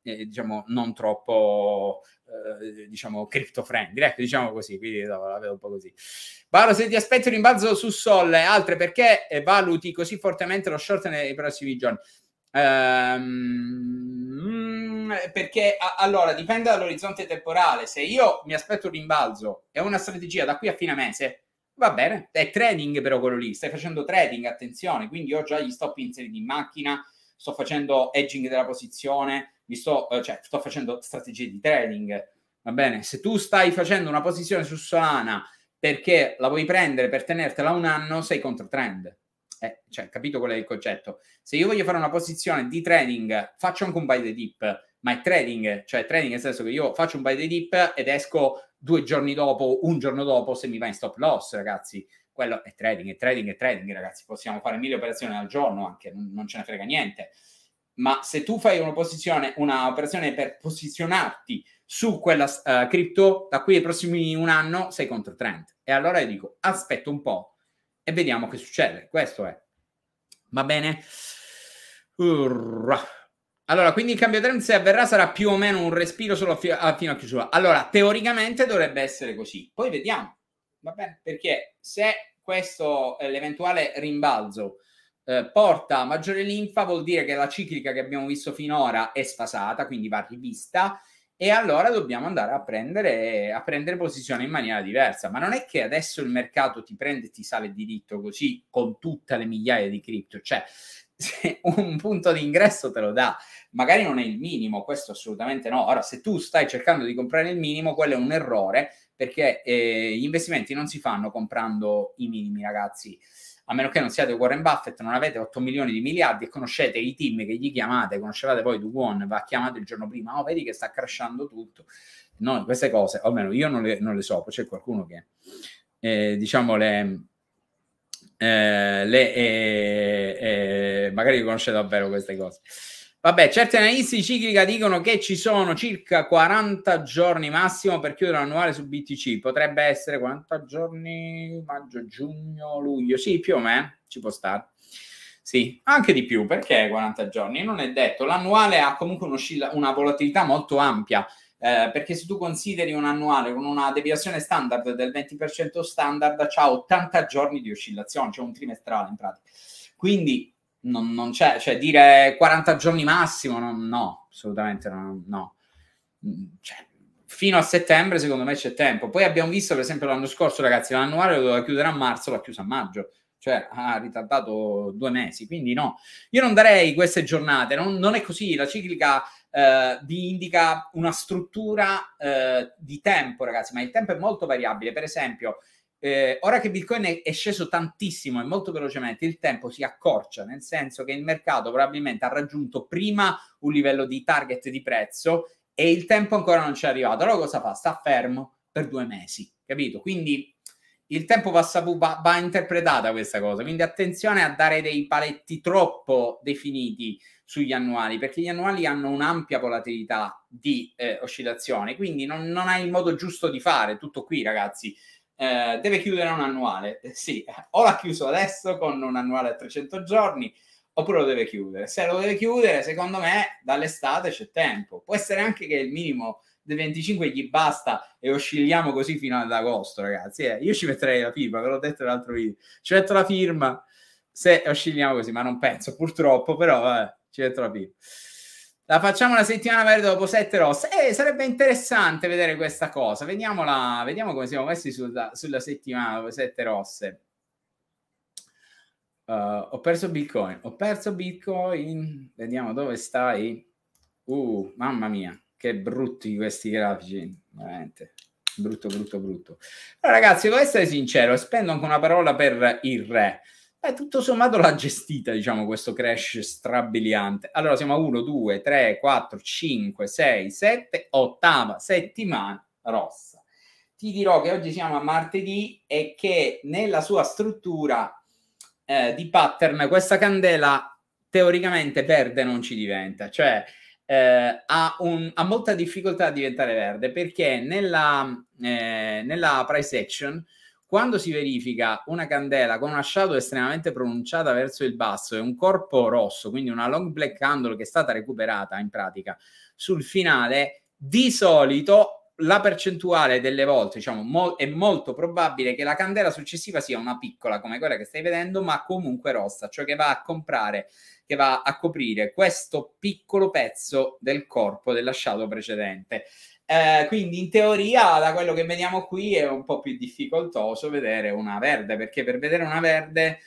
Eh, diciamo non troppo eh, diciamo crypto friendly, ecco, diciamo così, quindi no, la vedo un po' così. Varo, se ti aspetti un rimbalzo su Sol e altre, perché eh, valuti così fortemente lo short nei prossimi giorni? Um, perché a- allora dipende dall'orizzonte temporale. Se io mi aspetto un rimbalzo e una strategia da qui a fine mese, va bene, è trading però quello lì, stai facendo trading, attenzione, quindi ho già gli stop inseriti in macchina, sto facendo edging della posizione, mi sto, eh, cioè, sto facendo strategie di trading, va bene? Se tu stai facendo una posizione su Solana perché la vuoi prendere per tenertela un anno, sei contro trend. Eh, cioè, capito qual è il concetto? Se io voglio fare una posizione di trading, faccio anche un buy the dip, ma è trading, cioè trading nel senso che io faccio un buy the dip ed esco due giorni dopo, un giorno dopo, se mi va in stop loss, ragazzi. Quello è trading, è trading, è trading, ragazzi. Possiamo fare mille operazioni al giorno anche, non, non ce ne frega niente ma se tu fai una un'operazione per posizionarti su quella uh, cripto da qui ai prossimi un anno sei contro trend. E allora io dico aspetta un po' e vediamo che succede. Questo è. Va bene? Urra. Allora, quindi il cambio trend se avverrà sarà più o meno un respiro solo fi- fino a chiusura. Allora, teoricamente dovrebbe essere così. Poi vediamo. Va bene? Perché se questo eh, l'eventuale rimbalzo eh, porta maggiore linfa vuol dire che la ciclica che abbiamo visto finora è sfasata, quindi va rivista e allora dobbiamo andare a prendere, a prendere posizione in maniera diversa. Ma non è che adesso il mercato ti prende e ti sale diritto così con tutte le migliaia di cripto, cioè <laughs> un punto di ingresso te lo dà, magari non è il minimo, questo assolutamente no. Ora, se tu stai cercando di comprare il minimo, quello è un errore perché eh, gli investimenti non si fanno comprando i minimi, ragazzi a meno che non siate Warren Buffett, non avete 8 milioni di miliardi e conoscete i team che gli chiamate, conoscevate poi Duwon, va chiamato il giorno prima, oh vedi che sta crashando tutto. No, queste cose, o almeno io non le, non le so, poi c'è qualcuno che, eh, diciamo, le... Eh, le eh, eh magari conosce davvero queste cose. Vabbè, certi analisti di ciclica dicono che ci sono circa 40 giorni massimo per chiudere l'annuale su BTC. Potrebbe essere 40 giorni, maggio, giugno, luglio. Sì, più o meno, eh. ci può stare. Sì, anche di più, perché 40 giorni? Non è detto. L'annuale ha comunque una volatilità molto ampia, eh, perché se tu consideri un annuale con una deviazione standard del 20% standard, c'ha 80 giorni di oscillazione, cioè un trimestrale in pratica. Quindi non, non, c'è, cioè dire 40 giorni massimo, no, no assolutamente no. no. Cioè, fino a settembre secondo me c'è tempo. Poi abbiamo visto per esempio l'anno scorso ragazzi, l'annuale doveva chiudere a marzo, l'ha chiusa a maggio, cioè ha ritardato due mesi, quindi no. Io non darei queste giornate, non, non è così, la ciclica eh, vi indica una struttura eh, di tempo ragazzi, ma il tempo è molto variabile, per esempio eh, ora che Bitcoin è, sceso tantissimo e molto velocemente, il tempo si accorcia, nel senso che il mercato probabilmente ha raggiunto prima un livello di target di prezzo e il tempo ancora non c'è arrivato. Allora cosa fa? Sta fermo per due mesi, capito? Quindi il tempo passa, sapu- va, va interpretata questa cosa, quindi attenzione a dare dei paletti troppo definiti sugli annuali, perché gli annuali hanno un'ampia volatilità di eh, oscillazione, quindi non, non hai il modo giusto di fare tutto qui, ragazzi eh, deve chiudere un annuale. Eh, sì, o l'ha chiuso adesso con un annuale a 300 giorni, oppure lo deve chiudere. Se lo deve chiudere, secondo me, dall'estate c'è tempo. Può essere anche che il minimo del 25 gli basta e oscilliamo così fino ad agosto, ragazzi. Eh, io ci metterei la firma, ve l'ho detto l'altro video. Ci metto la firma se oscilliamo così, ma non penso, purtroppo, però eh, ci metto la firma. La facciamo la settimana verde dopo sette rosse. Eh, sarebbe interessante vedere questa cosa. Vediamola, vediamo come siamo messi sulla, sulla settimana dopo sette rosse. Uh, ho perso Bitcoin. Ho perso Bitcoin. Vediamo dove stai. Uh, mamma mia, che brutti questi grafici. Veramente. Brutto, brutto, brutto. Allora, ragazzi, devo essere sincero. Spendo anche una parola per il re eh, tutto sommato l'ha gestita, diciamo, questo crash strabiliante. Allora siamo a 1, 2, 3, 4, 5, 6, 7, ottava settimana rossa. Ti dirò che oggi siamo a martedì e che nella sua struttura eh, di pattern questa candela teoricamente verde non ci diventa, cioè eh, ha, un, ha, molta difficoltà a diventare verde perché nella, eh, nella price action quando si verifica una candela con una shadow estremamente pronunciata verso il basso e un corpo rosso, quindi una long black candle che è stata recuperata in pratica sul finale, di solito la percentuale delle volte, diciamo, mo- è molto probabile che la candela successiva sia una piccola come quella che stai vedendo, ma comunque rossa, cioè che va a comprare, che va a coprire questo piccolo pezzo del corpo della shadow precedente. Eh, quindi in teoria da quello che vediamo qui è un po' più difficoltoso vedere una verde perché per vedere una verde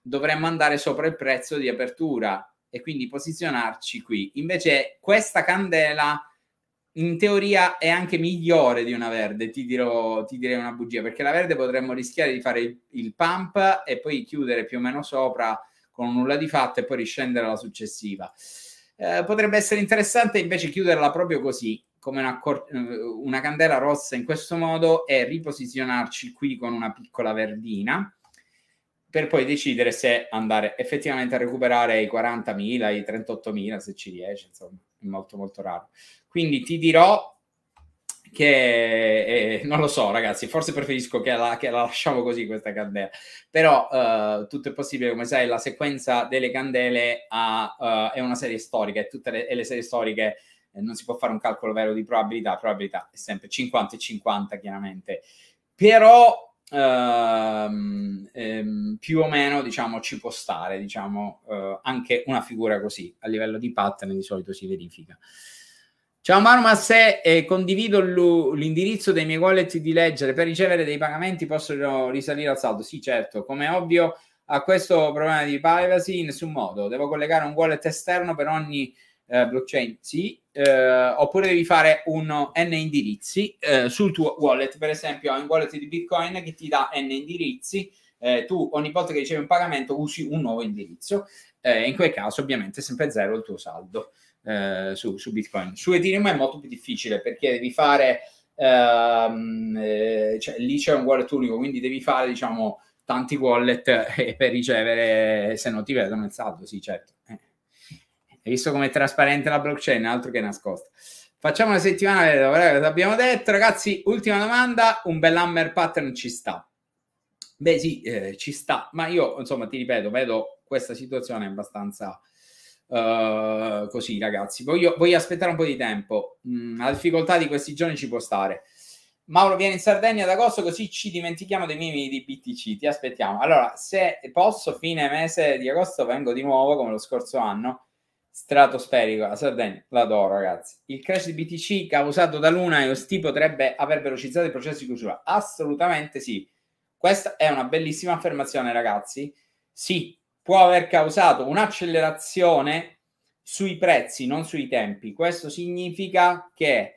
dovremmo andare sopra il prezzo di apertura e quindi posizionarci qui. Invece questa candela in teoria è anche migliore di una verde, ti, dirò, ti direi una bugia, perché la verde potremmo rischiare di fare il, il pump e poi chiudere più o meno sopra con nulla di fatto e poi riscendere alla successiva. Eh, potrebbe essere interessante invece chiuderla proprio così, come una, cor- eh, una candela rossa in questo modo e riposizionarci qui con una piccola verdina per poi decidere se andare effettivamente a recuperare i 40.000, i 38.000 se ci riesce, insomma, è molto molto raro. Quindi ti dirò che eh, non lo so, ragazzi. Forse preferisco che la, che la lasciamo così questa candela. Però eh, tutto è possibile, come sai, la sequenza delle candele ha, uh, è una serie storica e tutte le, le serie storiche eh, non si può fare un calcolo vero di probabilità, probabilità è sempre 50 e 50 chiaramente, però ehm, ehm, più o meno diciamo ci può stare diciamo eh, anche una figura così, a livello di pattern di solito si verifica. Ciao Manu, ma se eh, condivido l'indirizzo dei miei wallet di leggere per ricevere dei pagamenti possono risalire al saldo? Sì, certo, come ovvio a questo problema di privacy in nessun modo. Devo collegare un wallet esterno per ogni eh, blockchain? Sì, eh, oppure devi fare un n indirizzi eh, sul tuo wallet, per esempio hai un wallet di Bitcoin che ti dà n indirizzi, eh, tu ogni volta che ricevi un pagamento usi un nuovo indirizzo, eh, in quel caso ovviamente è sempre zero il tuo saldo eh, su, su, Bitcoin. Su Ethereum è molto più difficile perché devi fare, ehm, eh, cioè, lì c'è un wallet unico, quindi devi fare diciamo tanti wallet <laughs> per ricevere, se no ti vedono il saldo, sì certo. Eh hai visto come è trasparente la blockchain? Altro che nascosta. Facciamo una settimana per lavorare, l'abbiamo detto. Ragazzi, ultima domanda, un bel hammer pattern ci sta? Beh sì, eh, ci sta, ma io insomma ti ripeto, vedo questa situazione abbastanza... Uh, così ragazzi voglio, voglio, aspettare un po' di tempo mm, la difficoltà di questi giorni ci può stare Mauro viene in Sardegna ad agosto così ci dimentichiamo dei minimi di BTC ti aspettiamo allora se posso fine mese di agosto vengo di nuovo come lo scorso anno stratosferico. La Sardegna l'adoro, ragazzi. Il crash di BTC causato da Luna e Osti potrebbe aver velocizzato i processi di chiusura. Assolutamente sì. Questa è una bellissima affermazione, ragazzi. Sì, può aver causato un'accelerazione sui prezzi, non sui tempi. Questo significa che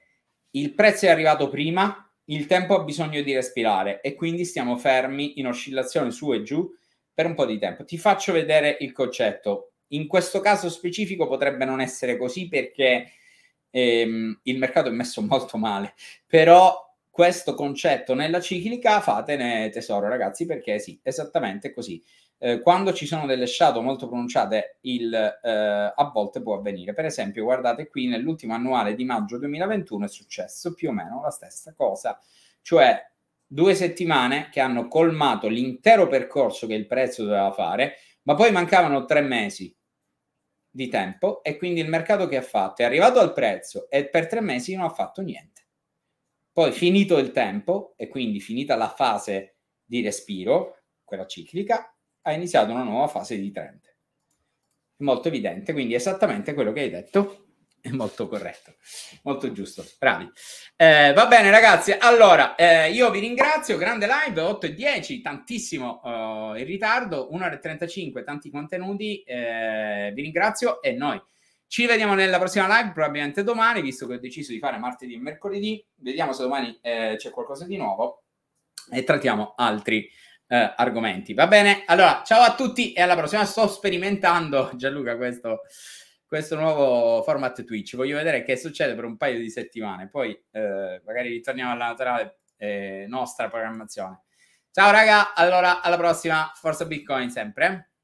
il prezzo è arrivato prima, il tempo ha bisogno di respirare e quindi stiamo fermi in oscillazione su e giù per un po' di tempo. Ti faccio vedere il concetto in questo caso specifico potrebbe non essere così perché ehm, il mercato è messo molto male, però questo concetto nella ciclica fatene tesoro ragazzi perché sì, esattamente così. Eh, quando ci sono delle shadow molto pronunciate, il, eh, a volte può avvenire. Per esempio, guardate qui, nell'ultimo annuale di maggio 2021 è successo più o meno la stessa cosa, cioè due settimane che hanno colmato l'intero percorso che il prezzo doveva fare ma poi mancavano tre mesi di tempo e quindi il mercato che ha fatto? È arrivato al prezzo e per tre mesi non ha fatto niente. Poi finito il tempo e quindi finita la fase di respiro, quella ciclica, ha iniziato una nuova fase di trend. Molto evidente, quindi esattamente quello che hai detto. È molto corretto, molto giusto, bravi. Eh, va bene ragazzi, allora eh, io vi ringrazio, grande live, 8 e 10, tantissimo eh, in ritardo, 1 e 35, tanti contenuti, eh, vi ringrazio e noi ci vediamo nella prossima live, probabilmente domani, visto che ho deciso di fare martedì e mercoledì, vediamo se domani eh, c'è qualcosa di nuovo e trattiamo altri eh, argomenti. Va bene? Allora, ciao a tutti e alla prossima. Sto sperimentando, Gianluca, questo questo nuovo format Twitch. Voglio vedere che succede per un paio di settimane, poi eh, magari ritorniamo alla naturale eh, nostra programmazione. Ciao raga, allora alla prossima, forza Bitcoin sempre. Eh.